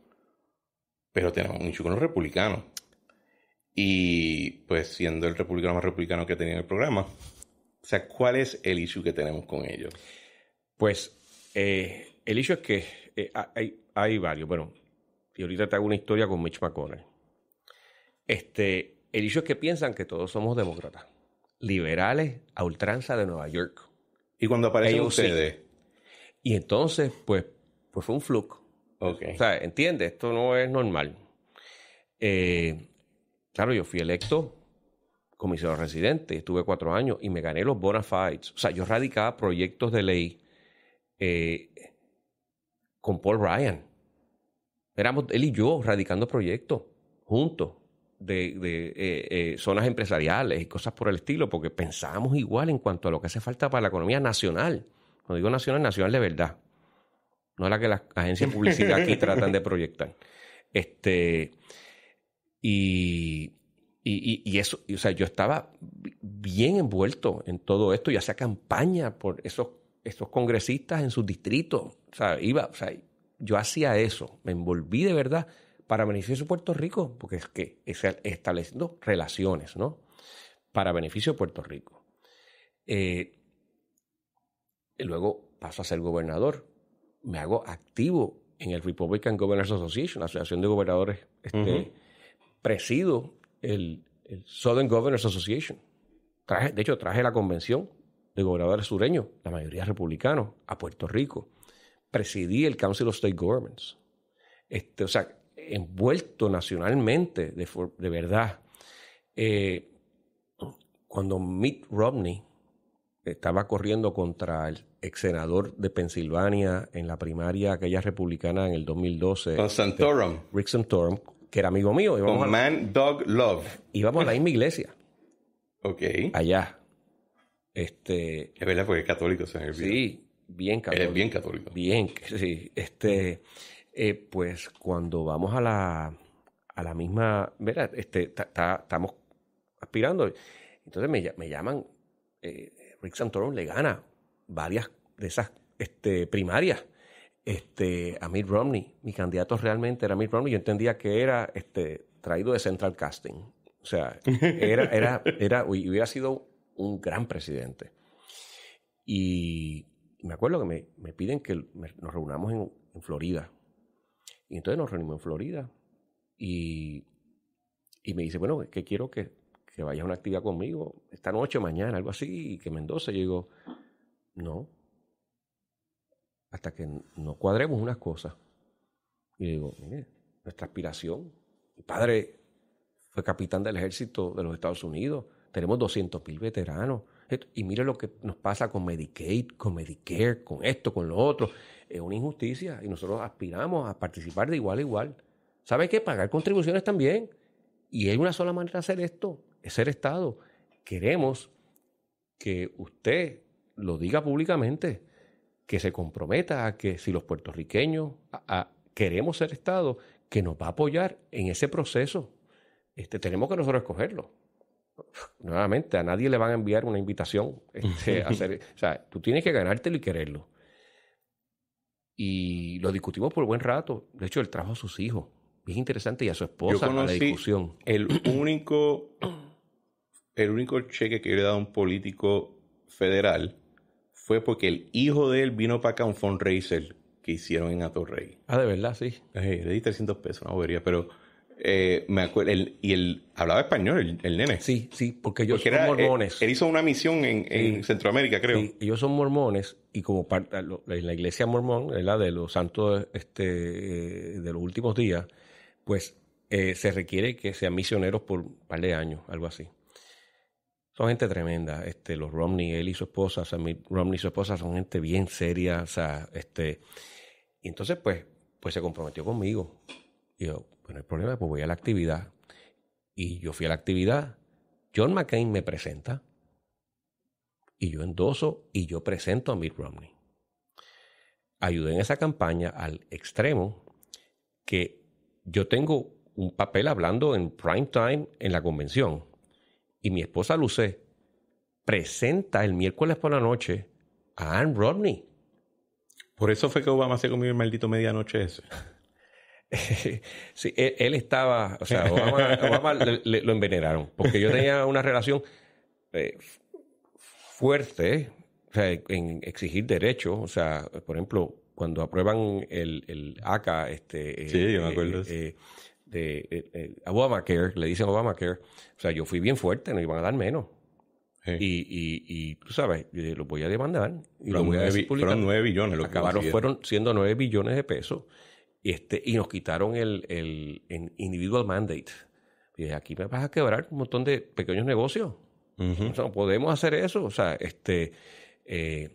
Pero tenemos un chico con los republicanos. Y pues siendo el republicano más republicano que tenía en el programa. O sea, ¿cuál es el issue que tenemos con ellos? Pues eh, el issue es que eh, hay, hay, varios. Bueno, y ahorita te hago una historia con Mitch McConnell. Este, el issue es que piensan que todos somos demócratas, liberales a ultranza de Nueva York. ¿Y cuando aparece ustedes? Y entonces, pues, pues fue un fluke. Okay. O sea, entiende, esto no es normal. Eh, Claro, yo fui electo comisionado residente, estuve cuatro años y me gané los bona fides. O sea, yo radicaba proyectos de ley eh, con Paul Ryan. Éramos él y yo radicando proyectos juntos de, eh, eh, zonas empresariales y cosas por el estilo, porque pensábamos igual en cuanto a lo que hace falta para la economía nacional. Cuando digo nacional, nacional de verdad. No es la que las agencias de publicidad aquí tratan de proyectar. Este, y, y, eso, o sea, yo estaba bien envuelto en todo esto ya sea campaña por esos, congresistas en sus distritos. O sea, iba, o sea, yo hacía eso, me envolví de verdad para beneficio de Puerto Rico, porque es que estableciendo relaciones, ¿no? Para beneficio de Puerto Rico. Eh, y luego paso a ser gobernador. Me hago activo en el Republican Governors Association, la Asociación de Gobernadores este, presido el, Southern Governors Association. de hecho, traje la convención de gobernadores sureños, la mayoría republicano, a Puerto Rico. Presidí el Council of State Governments. Este, o sea, envuelto nacionalmente, de, verdad. Eh, cuando Mitt Romney estaba corriendo contra el ex senador de Pensilvania en la primaria aquella republicana en el 2012. Con este, Santorum. Rick Santorum, que era amigo mío. Con Man, Dog, Love. Íbamos a la misma iglesia. Ok. Allá. Este... Es verdad, porque es católico, se Sí, bien católico. Es bien católico. Bien, sí. Este, eh, pues cuando vamos a la, a la misma... Mira, este, estamos aspirando. Entonces me, me llaman... Eh, Rick Santorum le gana varias de esas este, primarias este, Romney. Mi candidato realmente era Mitt Romney. Yo entendía que era este, traído de Central Casting. O sea, era, era, era, hubiera sido un gran presidente. Y me acuerdo que me, piden que nos reunamos en, Florida. Y entonces nos reunimos en Florida. Y, me dice, bueno, que quiero que, que vayas a una actividad conmigo esta noche mañana, algo así, y que Mendoza. Yo digo, no, hasta que no cuadremos unas cosas. Y digo, mire, nuestra aspiración, mi padre fue capitán del ejército de los Estados Unidos, tenemos 200 mil veteranos, y mire lo que nos pasa con Medicaid, con Medicare, con esto, con lo otro. Es una injusticia y nosotros aspiramos a participar de igual a igual. ¿Sabe qué? Pagar contribuciones también. Y hay una sola manera de hacer esto, es ser Estado. Queremos que usted lo diga públicamente que se comprometa a que si los puertorriqueños queremos ser Estado, que nos va a apoyar en ese proceso. Este, tenemos que nosotros escogerlo. Nuevamente, a nadie le van a enviar una invitación. Este, hacer, o sea, tú tienes que ganártelo y quererlo. Y lo discutimos por buen rato. De hecho, él trajo a sus hijos. Bien interesante. Y a su esposa la discusión. El único, el único cheque que le he dado a un político federal fue porque el hijo de él vino para acá un fundraiser que hicieron en Atorrey. Ah, de verdad, sí. le di 300 pesos, una bobería, pero eh, me acuerdo, y él hablaba español, el, nene. Sí, sí, porque ellos porque eh, mormones. Él, hizo una misión en, Centroamérica, creo. Sí, ellos son mormones y como parte, de la iglesia mormón, la de los santos este, eh, de los últimos días, pues se requiere que sean misioneros por un par de años, algo así son gente tremenda. Este, los Romney, él y su esposa, Romney y su esposa son gente bien seria. O sea, este, y entonces, pues, pues se comprometió conmigo. Y yo, bueno, pues el problema, pues voy a la actividad. Y yo fui a la actividad. John McCain me presenta. Y yo endoso y yo presento a Mitt Romney. Ayudé en esa campaña al extremo que yo tengo un papel hablando en prime time en la convención y mi esposa Lucé presenta el miércoles por la noche a Anne Rodney. Por eso fue que Obama se comió el maldito medianoche ese. sí, él, estaba, o sea, Obama, lo envenenaron, porque yo tenía una relación eh, fuerte o sea, en exigir derechos, o sea, por ejemplo, cuando aprueban el, ACA, este, sí, yo me eh, acuerdo. Eh, de, eh, eh, Obamacare, le dicen Obamacare, o sea, yo fui bien fuerte, no iban a dar menos. Y, y, y, tú sabes, lo voy a demandar. Y lo voy a Fueron 9 billones. acabaron fueron siendo 9 billones de pesos. Este, y nos quitaron el, individual mandate. Y aquí me vas a quebrar un montón de pequeños negocios. o sea, no podemos hacer eso. O sea, este, eh,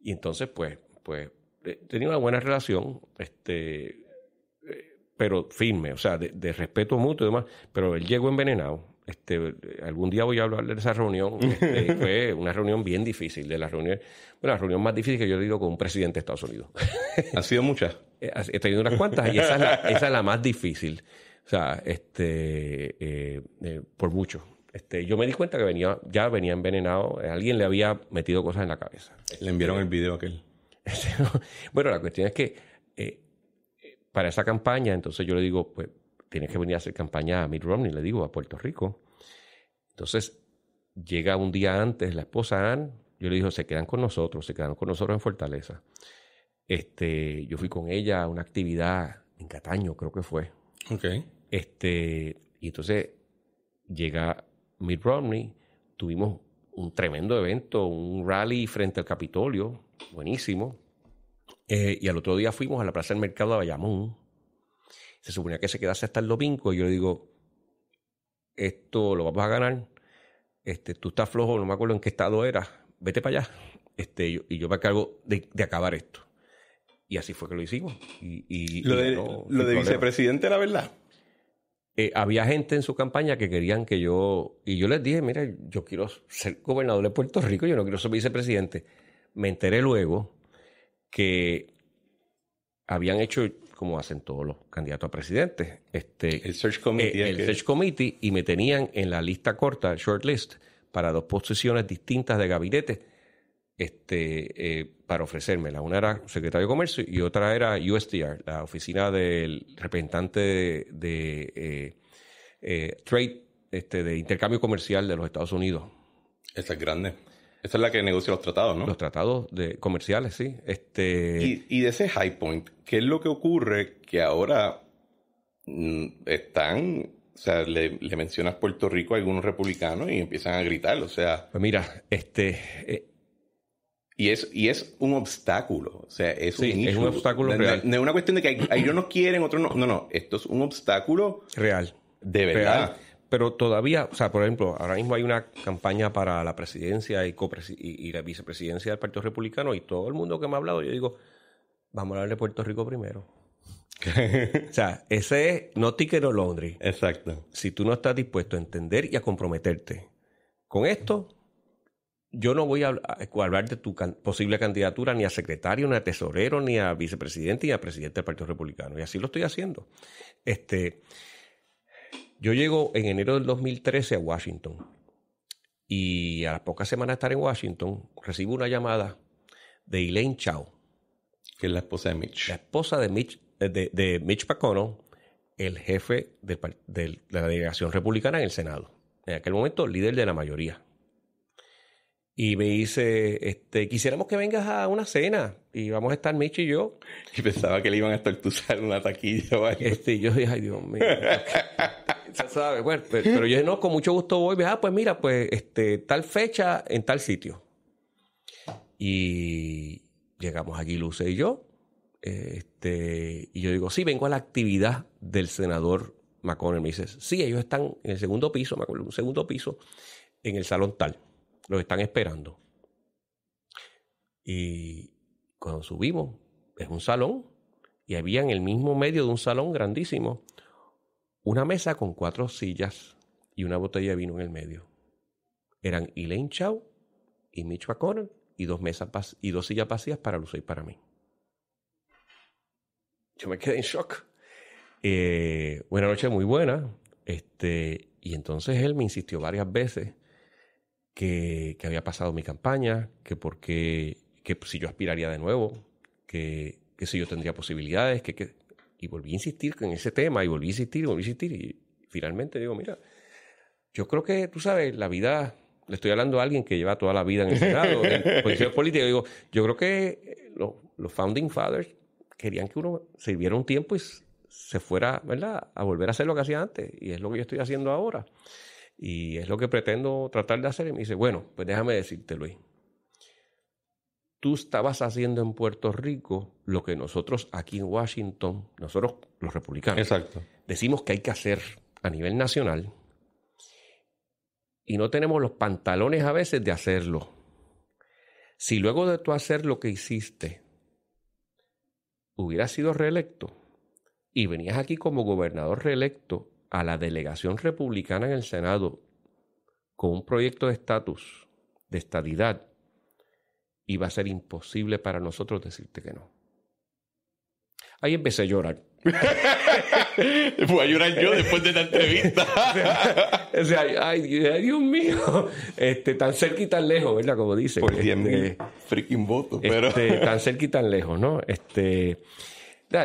y entonces, pues, pues, tenía una buena relación. Este, pero firme, o sea, de, respeto mutuo y demás, pero él llegó envenenado. Este, algún día voy a hablar de esa reunión. Este, fue una reunión bien difícil, de las reuniones, bueno, la reunión más difícil que yo he tenido con un presidente de Estados Unidos. ¿Ha sido muchas? Eh, he tenido unas cuantas y esa es la, más difícil. O sea, este, eh, eh, por mucho. Este, yo me di cuenta que venía, ya venía envenenado, alguien le había metido cosas en la cabeza. Le enviaron el video a aquel. bueno, la cuestión es que para esa campaña. Entonces yo le digo, pues tienes que venir a hacer campaña a Mitt Romney, le digo, a Puerto Rico. Entonces llega un día antes la esposa Ann, yo le digo, se quedan con nosotros, se quedan con nosotros en Fortaleza. Este, yo fui con ella a una actividad en Cataño, creo que fue. Ok. Este, y entonces llega Mitt Romney, tuvimos un tremendo evento, un rally frente al Capitolio, buenísimo. Eh, y al otro día fuimos a la Plaza del Mercado de Bayamón. Se suponía que se quedase hasta el domingo. Y yo le digo, esto lo vamos a ganar. Este, tú estás flojo, no me acuerdo en qué estado era. Vete para allá. Este, yo, y yo me encargo de, acabar esto. Y así fue que lo hicimos. Y, lo de, vicepresidente la verdad. Eh, había gente en su campaña que querían que yo. Y yo les dije, mira, yo quiero ser gobernador de Puerto Rico, yo no quiero ser vicepresidente. Me enteré luego que habían hecho, como hacen todos los candidatos a presidente, este, el, search committee, eh, el search committee, y me tenían en la lista corta, short list, para dos posiciones distintas de gabinete este, eh, para ofrecérmela. Una era secretario de Comercio y otra era USDR, la oficina del representante de, eh, eh, Trade, este, de Intercambio Comercial de los Estados Unidos. Esa es grande. Esa es la que negocia los tratados, ¿no? Los tratados de comerciales, sí. Este... Y, de ese high point, ¿qué es lo que ocurre que ahora mm, están, o sea, le, mencionas Puerto Rico a algunos republicanos y empiezan a gritar, o sea... Pues mira, este... Eh, y es, y es un obstáculo, o sea, es, sí, un, es un, obstáculo real. No, es una cuestión de que ellos no quieren, otros no. No, no, esto es un obstáculo real. De verdad pero todavía, o sea, por ejemplo, ahora mismo hay una campaña para la presidencia y, y, y, la vicepresidencia del Partido Republicano y todo el mundo que me ha hablado, yo digo, vamos a hablar de Puerto Rico primero. o sea, ese es no ticket o laundry. Exacto. Si tú no estás dispuesto a entender y a comprometerte con esto, yo no voy a, hablar de tu posible candidatura ni a secretario, ni a tesorero, ni a vicepresidente, ni a presidente del Partido Republicano. Y así lo estoy haciendo. Este. Yo llego en enero del 2013 a Washington y a las pocas semanas de estar en Washington recibo una llamada de Elaine Chao. Que es la esposa de Mitch. La esposa de Mitch, eh, de, McConnell, el jefe de la delegación republicana en el Senado. En aquel momento, líder de la mayoría. Y me dice, este, quisiéramos que vengas a una cena y vamos a estar Michi y yo. Y pensaba que le iban a estortuzar una taquilla. algo. Este, yo dije, ay Dios mío. ya sabes, bueno, pero, yo no, con mucho gusto voy. Ah, pues mira, pues este, tal fecha en tal sitio. Y llegamos aquí Luce y yo. Este, y yo digo, sí, vengo a la actividad del senador McConnell. Me dice, sí, ellos están en el segundo piso, un segundo piso, en el salón tal. Los están esperando. Y, cuando subimos, es un salón y había en el mismo medio de un salón grandísimo una mesa con cuatro sillas y una botella de vino en el medio. Eran Elaine Chao y Mitch McConnell y dos, mesas y dos sillas vacías para Luce y para mí. Yo me quedé en shock. Eh, una noche muy buena. Este, y entonces él me insistió varias veces que, que había pasado mi campaña, que porque que pues, si yo aspiraría de nuevo, que, si yo tendría posibilidades, que, que, Y volví a insistir en ese tema, y volví a insistir, y volví a insistir, y finalmente digo, mira, yo creo que, tú sabes, la vida, le estoy hablando a alguien que lleva toda la vida en el Senado, en posición política, digo, yo creo que eh, los, Founding Fathers querían que uno sirviera un tiempo y se fuera, ¿verdad?, a volver a hacer lo que hacía antes, y es lo que yo estoy haciendo ahora. Y es lo que pretendo tratar de hacer. Y me dice, bueno, pues déjame decirte, Luis, tú estabas haciendo en Puerto Rico lo que nosotros aquí en Washington, nosotros los republicanos, decimos que hay que hacer a nivel nacional y no tenemos los pantalones a veces de hacerlo. Si luego de tú hacer lo que hiciste hubieras sido reelecto y venías aquí como gobernador reelecto a la delegación republicana en el Senado con un proyecto de estatus, de estadidad, y va a ser imposible para nosotros decirte que no. Ahí empecé a llorar. Voy a llorar yo después de la entrevista. o sea, ay, Dios mío. Este, tan cerca y tan lejos, ¿verdad? Como dice. Por 10 de este, freaking votos, pero. Este, tan cerca y tan lejos, ¿no? Este.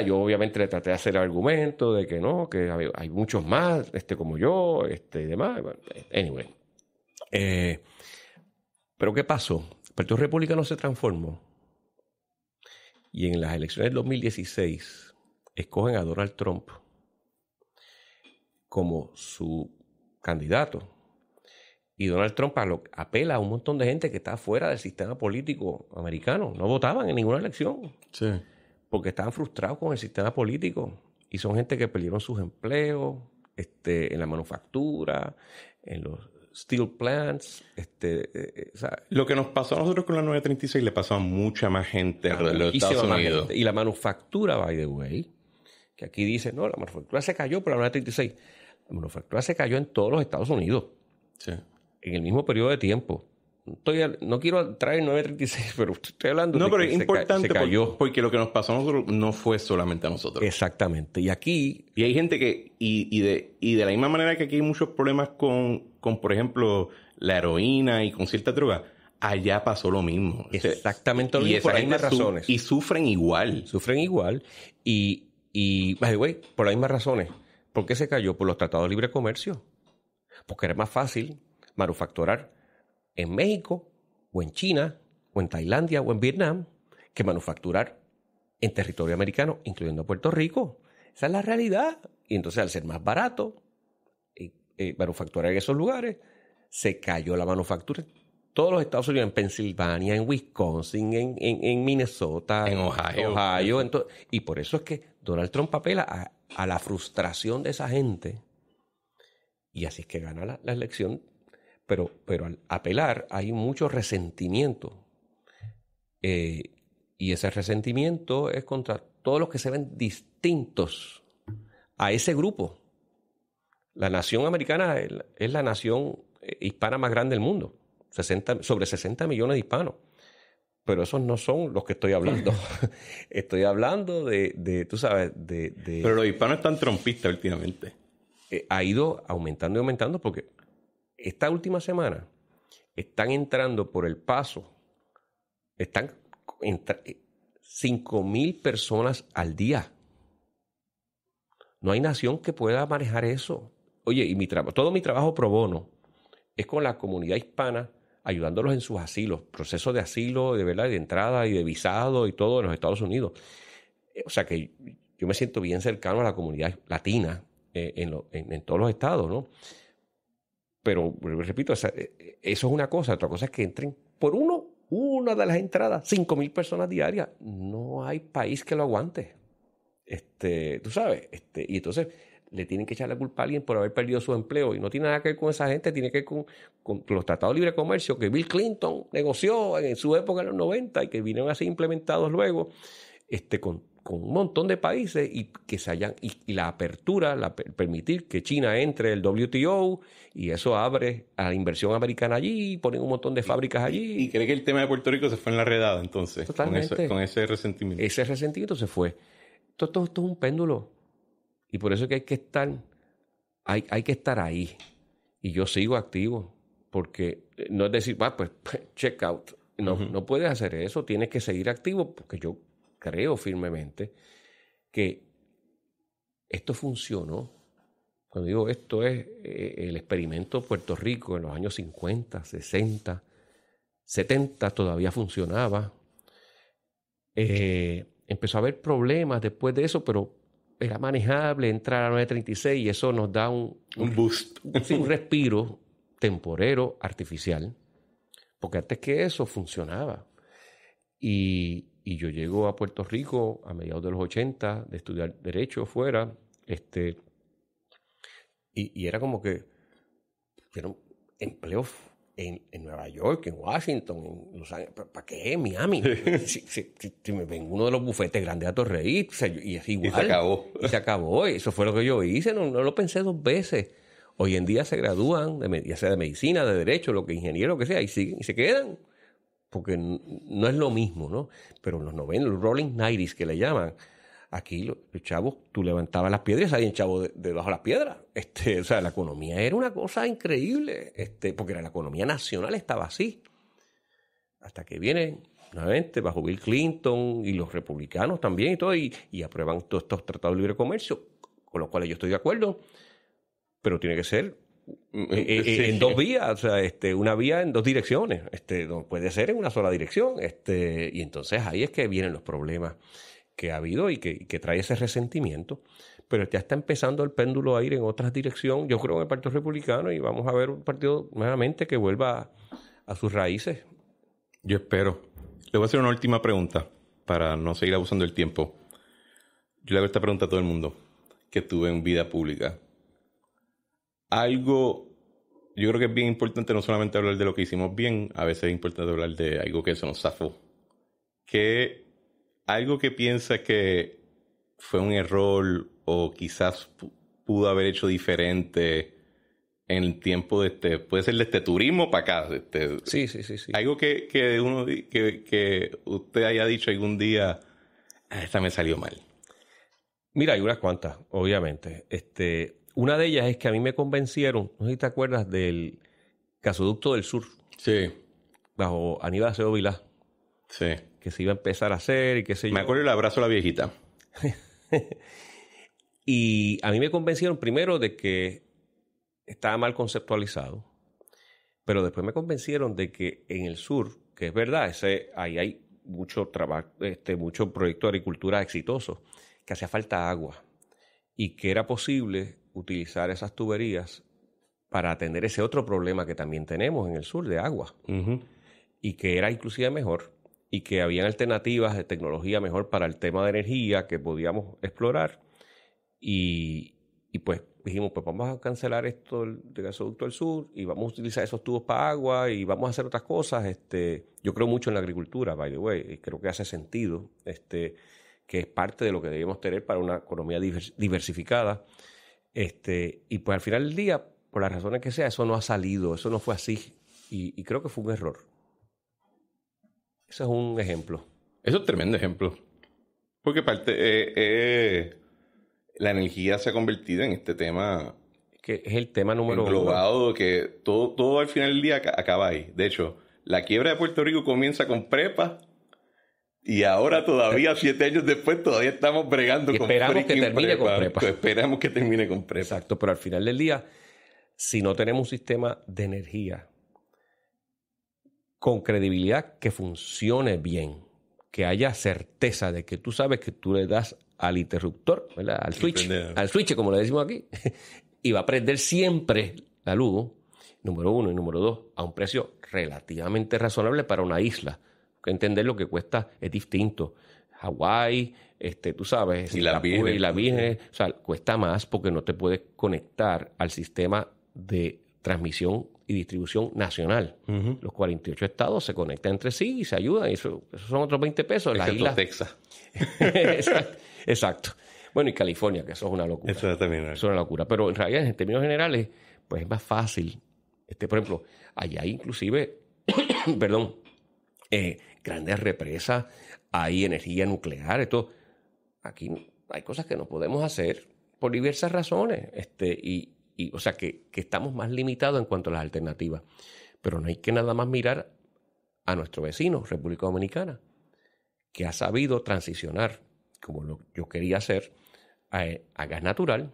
yo obviamente le traté de hacer el argumento de que no, que hay muchos más, este, como yo, este, y demás. Anyway. Eh, pero ¿qué pasó? El Partido Republicano se transformó y en las elecciones del 2016 escogen a Donald Trump como su candidato. Y Donald Trump apela a un montón de gente que está fuera del sistema político americano. No votaban en ninguna elección. Sí. Porque estaban frustrados con el sistema político. Y son gente que perdieron sus empleos este, en la manufactura, en los steel plants. Este, eh, eh, lo que nos pasó a nosotros con la 936 le pasó a mucha más gente en los Estados Unidos. Y la manufactura, by the way, que aquí dice, no, la manufactura se cayó, por la 936. La manufactura se cayó en todos los Estados Unidos. Sí. En el mismo periodo de tiempo no quiero traer 936, pero estoy hablando de pero que se importante se cayó. porque lo que nos pasó a nosotros no fue solamente a nosotros. Exactamente. Y aquí... Y hay gente que... Y, de, de la misma manera que aquí hay muchos problemas con, por ejemplo, la heroína y con cierta droga, allá pasó lo mismo. Exactamente lo mismo. Y por las mismas razones. Y sufren igual. Sufren igual. Y, y by por las mismas razones. ¿Por qué se cayó? Por los tratados de libre comercio. Porque era más fácil manufacturar en México o en China o en Tailandia o en Vietnam que manufacturar en territorio americano, incluyendo Puerto Rico. Esa es la realidad. Y entonces al ser más barato eh, manufacturar en esos lugares, se cayó la manufactura todos los Estados Unidos, en Pensilvania, en Wisconsin, en, Minnesota, en Ohio. Ohio y por eso es que Donald Trump apela a, la frustración de esa gente. Y así es que gana la elección pero, pero al apelar hay mucho resentimiento. Eh, y ese resentimiento es contra todos los que se ven distintos a ese grupo. La nación americana es la nación eh, hispana más grande del mundo, sobre 60 millones de hispanos. Pero esos no son los que estoy hablando. estoy hablando de, tú sabes, de, Pero los hispanos están trompistas últimamente. Eh, ha ido aumentando y aumentando porque esta última semana están entrando por el paso, están eh, cinco mil personas al día. No hay nación que pueda manejar eso. Oye, y mi todo mi trabajo pro bono es con la comunidad hispana ayudándolos en sus asilos, procesos de asilo, de verdad, de entrada y de visado y todo en los Estados Unidos. Eh, o sea que yo me siento bien cercano a la comunidad latina eh, en, en, todos los estados, ¿no? Pero repito, e, e, eso es una cosa. Otra cosa es que entren por uno, una de las entradas, cinco mil personas diarias. No hay país que lo aguante. Este, tú sabes, este, y entonces le tienen que echar la culpa a alguien por haber perdido su empleo. Y no tiene nada que ver con esa gente, tiene que ver con, los tratados de libre comercio que Bill Clinton negoció en su época en los 90 y que vinieron a ser implementados luego, este, con con un montón de países y que se hayan y, la apertura, la, permitir que China entre el WTO y eso abre a la inversión americana allí, ponen un montón de fábricas allí. ¿Y, cree que el tema de Puerto Rico se fue en la redada entonces? Con, ese resentimiento. Ese resentimiento se fue. Todo, esto es un péndulo y por eso es que hay que estar, hay, hay que estar ahí. Y yo sigo activo porque eh, no es decir, va, pues check out. No, no puedes hacer eso, tienes que seguir activo porque yo creo firmemente que esto funcionó. Cuando digo esto es eh, el experimento Puerto Rico en los años 50, 60, 70 todavía funcionaba. Eh, empezó a haber problemas después de eso, pero era manejable entrar a la 936 y eso nos da un, un boost, un respiro temporero, artificial, porque antes que eso funcionaba. Y, y yo llego a Puerto Rico a mediados de los 80 de estudiar Derecho fuera. Este, y, era como que eran empleos en, Nueva York, en Washington, en Los Ángeles. ¿Para qué? Miami. si, me vengo uno de los bufetes grandes a Torreí, y es igual. Y se acabó. Y se acabó. Eso fue lo que yo hice. No, no lo pensé dos veces. Hoy en día se gradúan, de, ya sea de medicina, de derecho, lo que ingeniero, lo que sea, y siguen y se quedan porque no es lo mismo, ¿no? Pero en los noventa, los Rolling 90 que le llaman, aquí los, chavos, tú levantabas las piedras y salían chavos debajo de, las piedras. Este, o sea, la economía era una cosa increíble, este, porque era la economía nacional estaba así. Hasta que vienen, nuevamente, bajo Bill Clinton y los republicanos también y todo, y, y aprueban todos estos tratados de libre comercio, con los cuales yo estoy de acuerdo, pero tiene que ser eh, eh, en dos vías, o sea, este, una vía en dos direcciones, este, puede ser en una sola dirección, este, y entonces ahí es que vienen los problemas que ha habido y que, trae ese resentimiento, pero ya está empezando el péndulo a ir en otra dirección, yo creo en el Partido Republicano y vamos a ver un partido nuevamente que vuelva a, a sus raíces. Yo espero. Le voy a hacer una última pregunta para no seguir abusando del tiempo. Yo le hago esta pregunta a todo el mundo que tuve en vida pública algo, yo creo que es bien importante no solamente hablar de lo que hicimos bien, a veces es importante hablar de algo que se nos zafó. Que algo que piensa que fue un error o quizás pudo haber hecho diferente en el tiempo de este, puede ser de este turismo para acá. este, sí, sí, sí, sí, Algo que, que uno, que, que, usted haya dicho algún día, ah, esta me salió mal. Mira, hay unas cuantas, obviamente. Este, una de ellas es que a mí me convencieron, no sé si te acuerdas del ...Casoducto del sur. Sí. Bajo Aníbal Seo Vilá. Sí. Que se iba a empezar a hacer y qué sé yo. Me acuerdo el abrazo a la viejita. y a mí me convencieron primero de que estaba mal conceptualizado, pero después me convencieron de que en el sur, que es verdad, ese, ahí hay mucho trabajo, este, mucho proyecto de agricultura exitoso, que hacía falta agua y que era posible utilizar esas tuberías para atender ese otro problema que también tenemos en el sur de agua y que era inclusive mejor y que habían alternativas de tecnología mejor para el tema de energía que podíamos explorar y, pues dijimos pues vamos a cancelar esto del gasoducto del sur y vamos a utilizar esos tubos para agua y vamos a hacer otras cosas este yo creo mucho en la agricultura by the way y creo que hace sentido este que es parte de lo que debemos tener para una economía diversificada este, y pues al final del día, por las razones que sea, eso no ha salido, eso no fue así. Y, creo que fue un error. Ese es un ejemplo. Eso es un tremendo ejemplo. Porque parte, eh, eh, la energía se ha convertido en este tema. Que es el tema número englobado, uno. que todo, todo al final del día acaba ahí. De hecho, la quiebra de Puerto Rico comienza con prepa y ahora todavía, eh, siete años después, todavía estamos bregando con Esperamos que termine con prepa. Esperamos que termine con prepa. Exacto, pero al final del día, si no tenemos un sistema de energía con credibilidad que funcione bien, que haya certeza de que tú sabes que tú le das al interruptor, al switch, al switch como le decimos aquí, y va a prender siempre la luz, número uno y número dos, a un precio relativamente razonable para una isla entender lo que cuesta es distinto. Hawái, este, tú sabes, y la, Virgen, y la o sea, cuesta más porque no te puedes conectar al sistema de transmisión y distribución nacional. Los 48 estados se conectan entre sí y se ayudan. Y eso, son otros 20 pesos. Las islas... Texas. exacto, Bueno, y California, que eso es una locura. Eso también es una locura. Pero en realidad, en términos generales, pues es más fácil. Este, por ejemplo, allá inclusive, perdón, eh, grandes represas, hay energía nuclear, esto. Aquí hay cosas que no podemos hacer por diversas razones. Este, y, o sea, que, estamos más limitados en cuanto a las alternativas. Pero no hay que nada más mirar a nuestro vecino, República Dominicana, que ha sabido transicionar, como yo quería hacer, a, gas natural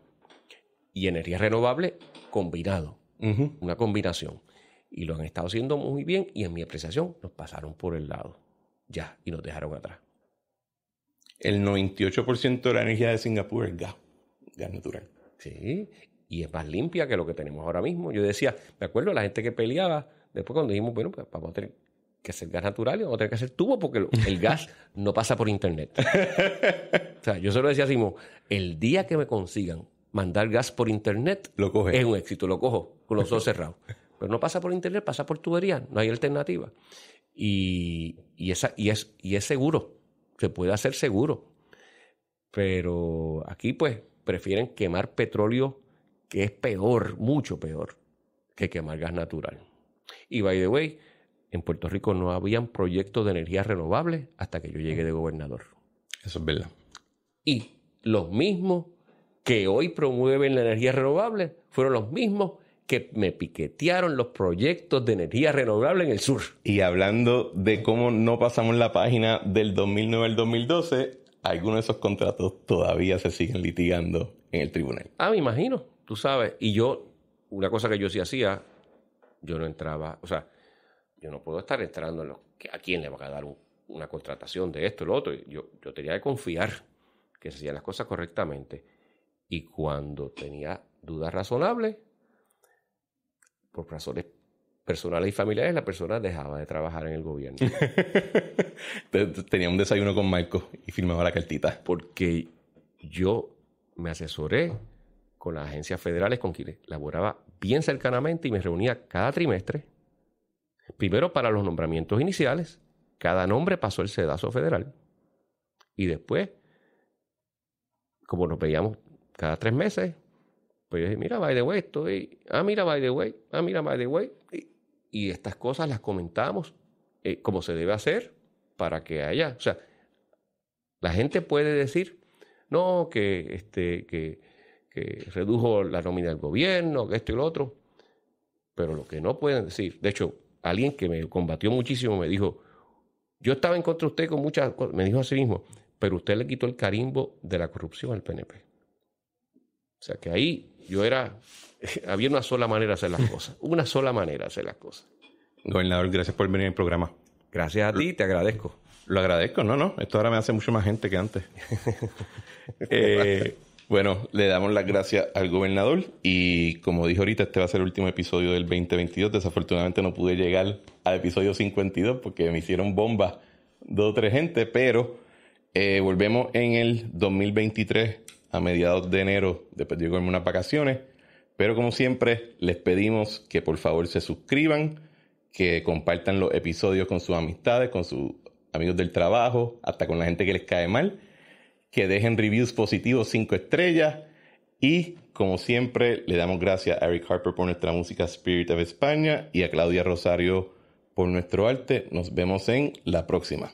y energía renovable combinado, una combinación y lo han estado haciendo muy bien y en mi apreciación nos pasaron por el lado ya y nos dejaron atrás. El 98% de la energía de Singapur es gas, gas natural. Sí, y es más limpia que lo que tenemos ahora mismo. Yo decía, me acuerdo la gente que peleaba, después cuando dijimos, bueno, pues vamos a tener que hacer gas natural y vamos a tener que hacer tubo porque el gas no pasa por internet. o sea, yo solo lo decía así el día que me consigan mandar gas por internet, lo coge. es un éxito, lo cojo con los ojos cerrados. Pero pues no pasa por internet, pasa por tubería, no hay alternativa. Y, esa, y, es, y es seguro, se puede hacer seguro. Pero aquí pues prefieren quemar petróleo que es peor, mucho peor que quemar gas natural. Y by the way, en Puerto Rico no habían proyectos de energía renovable hasta que yo llegué de gobernador. Eso es verdad. Y los mismos que hoy promueven la energía renovable fueron los mismos que me piquetearon los proyectos de energía renovable en el sur. Y hablando de cómo no pasamos la página del 2009 al 2012, algunos de esos contratos todavía se siguen litigando en el tribunal. Ah, me imagino, tú sabes. Y yo, una cosa que yo sí hacía, yo no entraba, o sea, yo no puedo estar entrando en que a quién le va a dar una contratación de esto, lo otro. Yo, yo tenía que confiar que se hacían las cosas correctamente. Y cuando tenía dudas razonables, por razones personales y familiares, la persona dejaba de trabajar en el gobierno. Tenía un desayuno con Marco y firmaba la cartita. Porque yo me asesoré con las agencias federales con quienes laboraba bien cercanamente y me reunía cada trimestre. Primero para los nombramientos iniciales, cada nombre pasó el sedazo federal. Y después, como nos veíamos cada tres meses, pues yo dije, mira, by the way, esto... Ah, mira, by the way. Ah, mira, by the way. Y, estas cosas las comentamos eh, como se debe hacer para que haya. O sea, la gente puede decir, no, que, este, que, que redujo la nómina del gobierno, que esto y lo otro. Pero lo que no pueden decir, de hecho, alguien que me combatió muchísimo me dijo, yo estaba en contra de usted con muchas cosas, me dijo a sí mismo, pero usted le quitó el carimbo de la corrupción al PNP. O sea que ahí yo era, había una sola manera de hacer las cosas, una sola manera de hacer las cosas. Gobernador, gracias por venir al programa. Gracias a ti, te agradezco. Lo agradezco, no, no. Esto ahora me hace mucho más gente que antes. Eh, bueno, le damos las gracias al gobernador y como dije ahorita, este va a ser el último episodio del 2022. Desafortunadamente no pude llegar al episodio 52 porque me hicieron bomba dos o tres gente, pero eh, volvemos en el 2023 a mediados de enero, después de irme unas vacaciones. Pero como siempre, les pedimos que por favor se suscriban, que compartan los episodios con sus amistades, con sus amigos del trabajo, hasta con la gente que les cae mal, que dejen reviews positivos 5 estrellas y como siempre le damos gracias a Eric Harper por nuestra música Spirit of España y a Claudia Rosario por nuestro arte. Nos vemos en la próxima.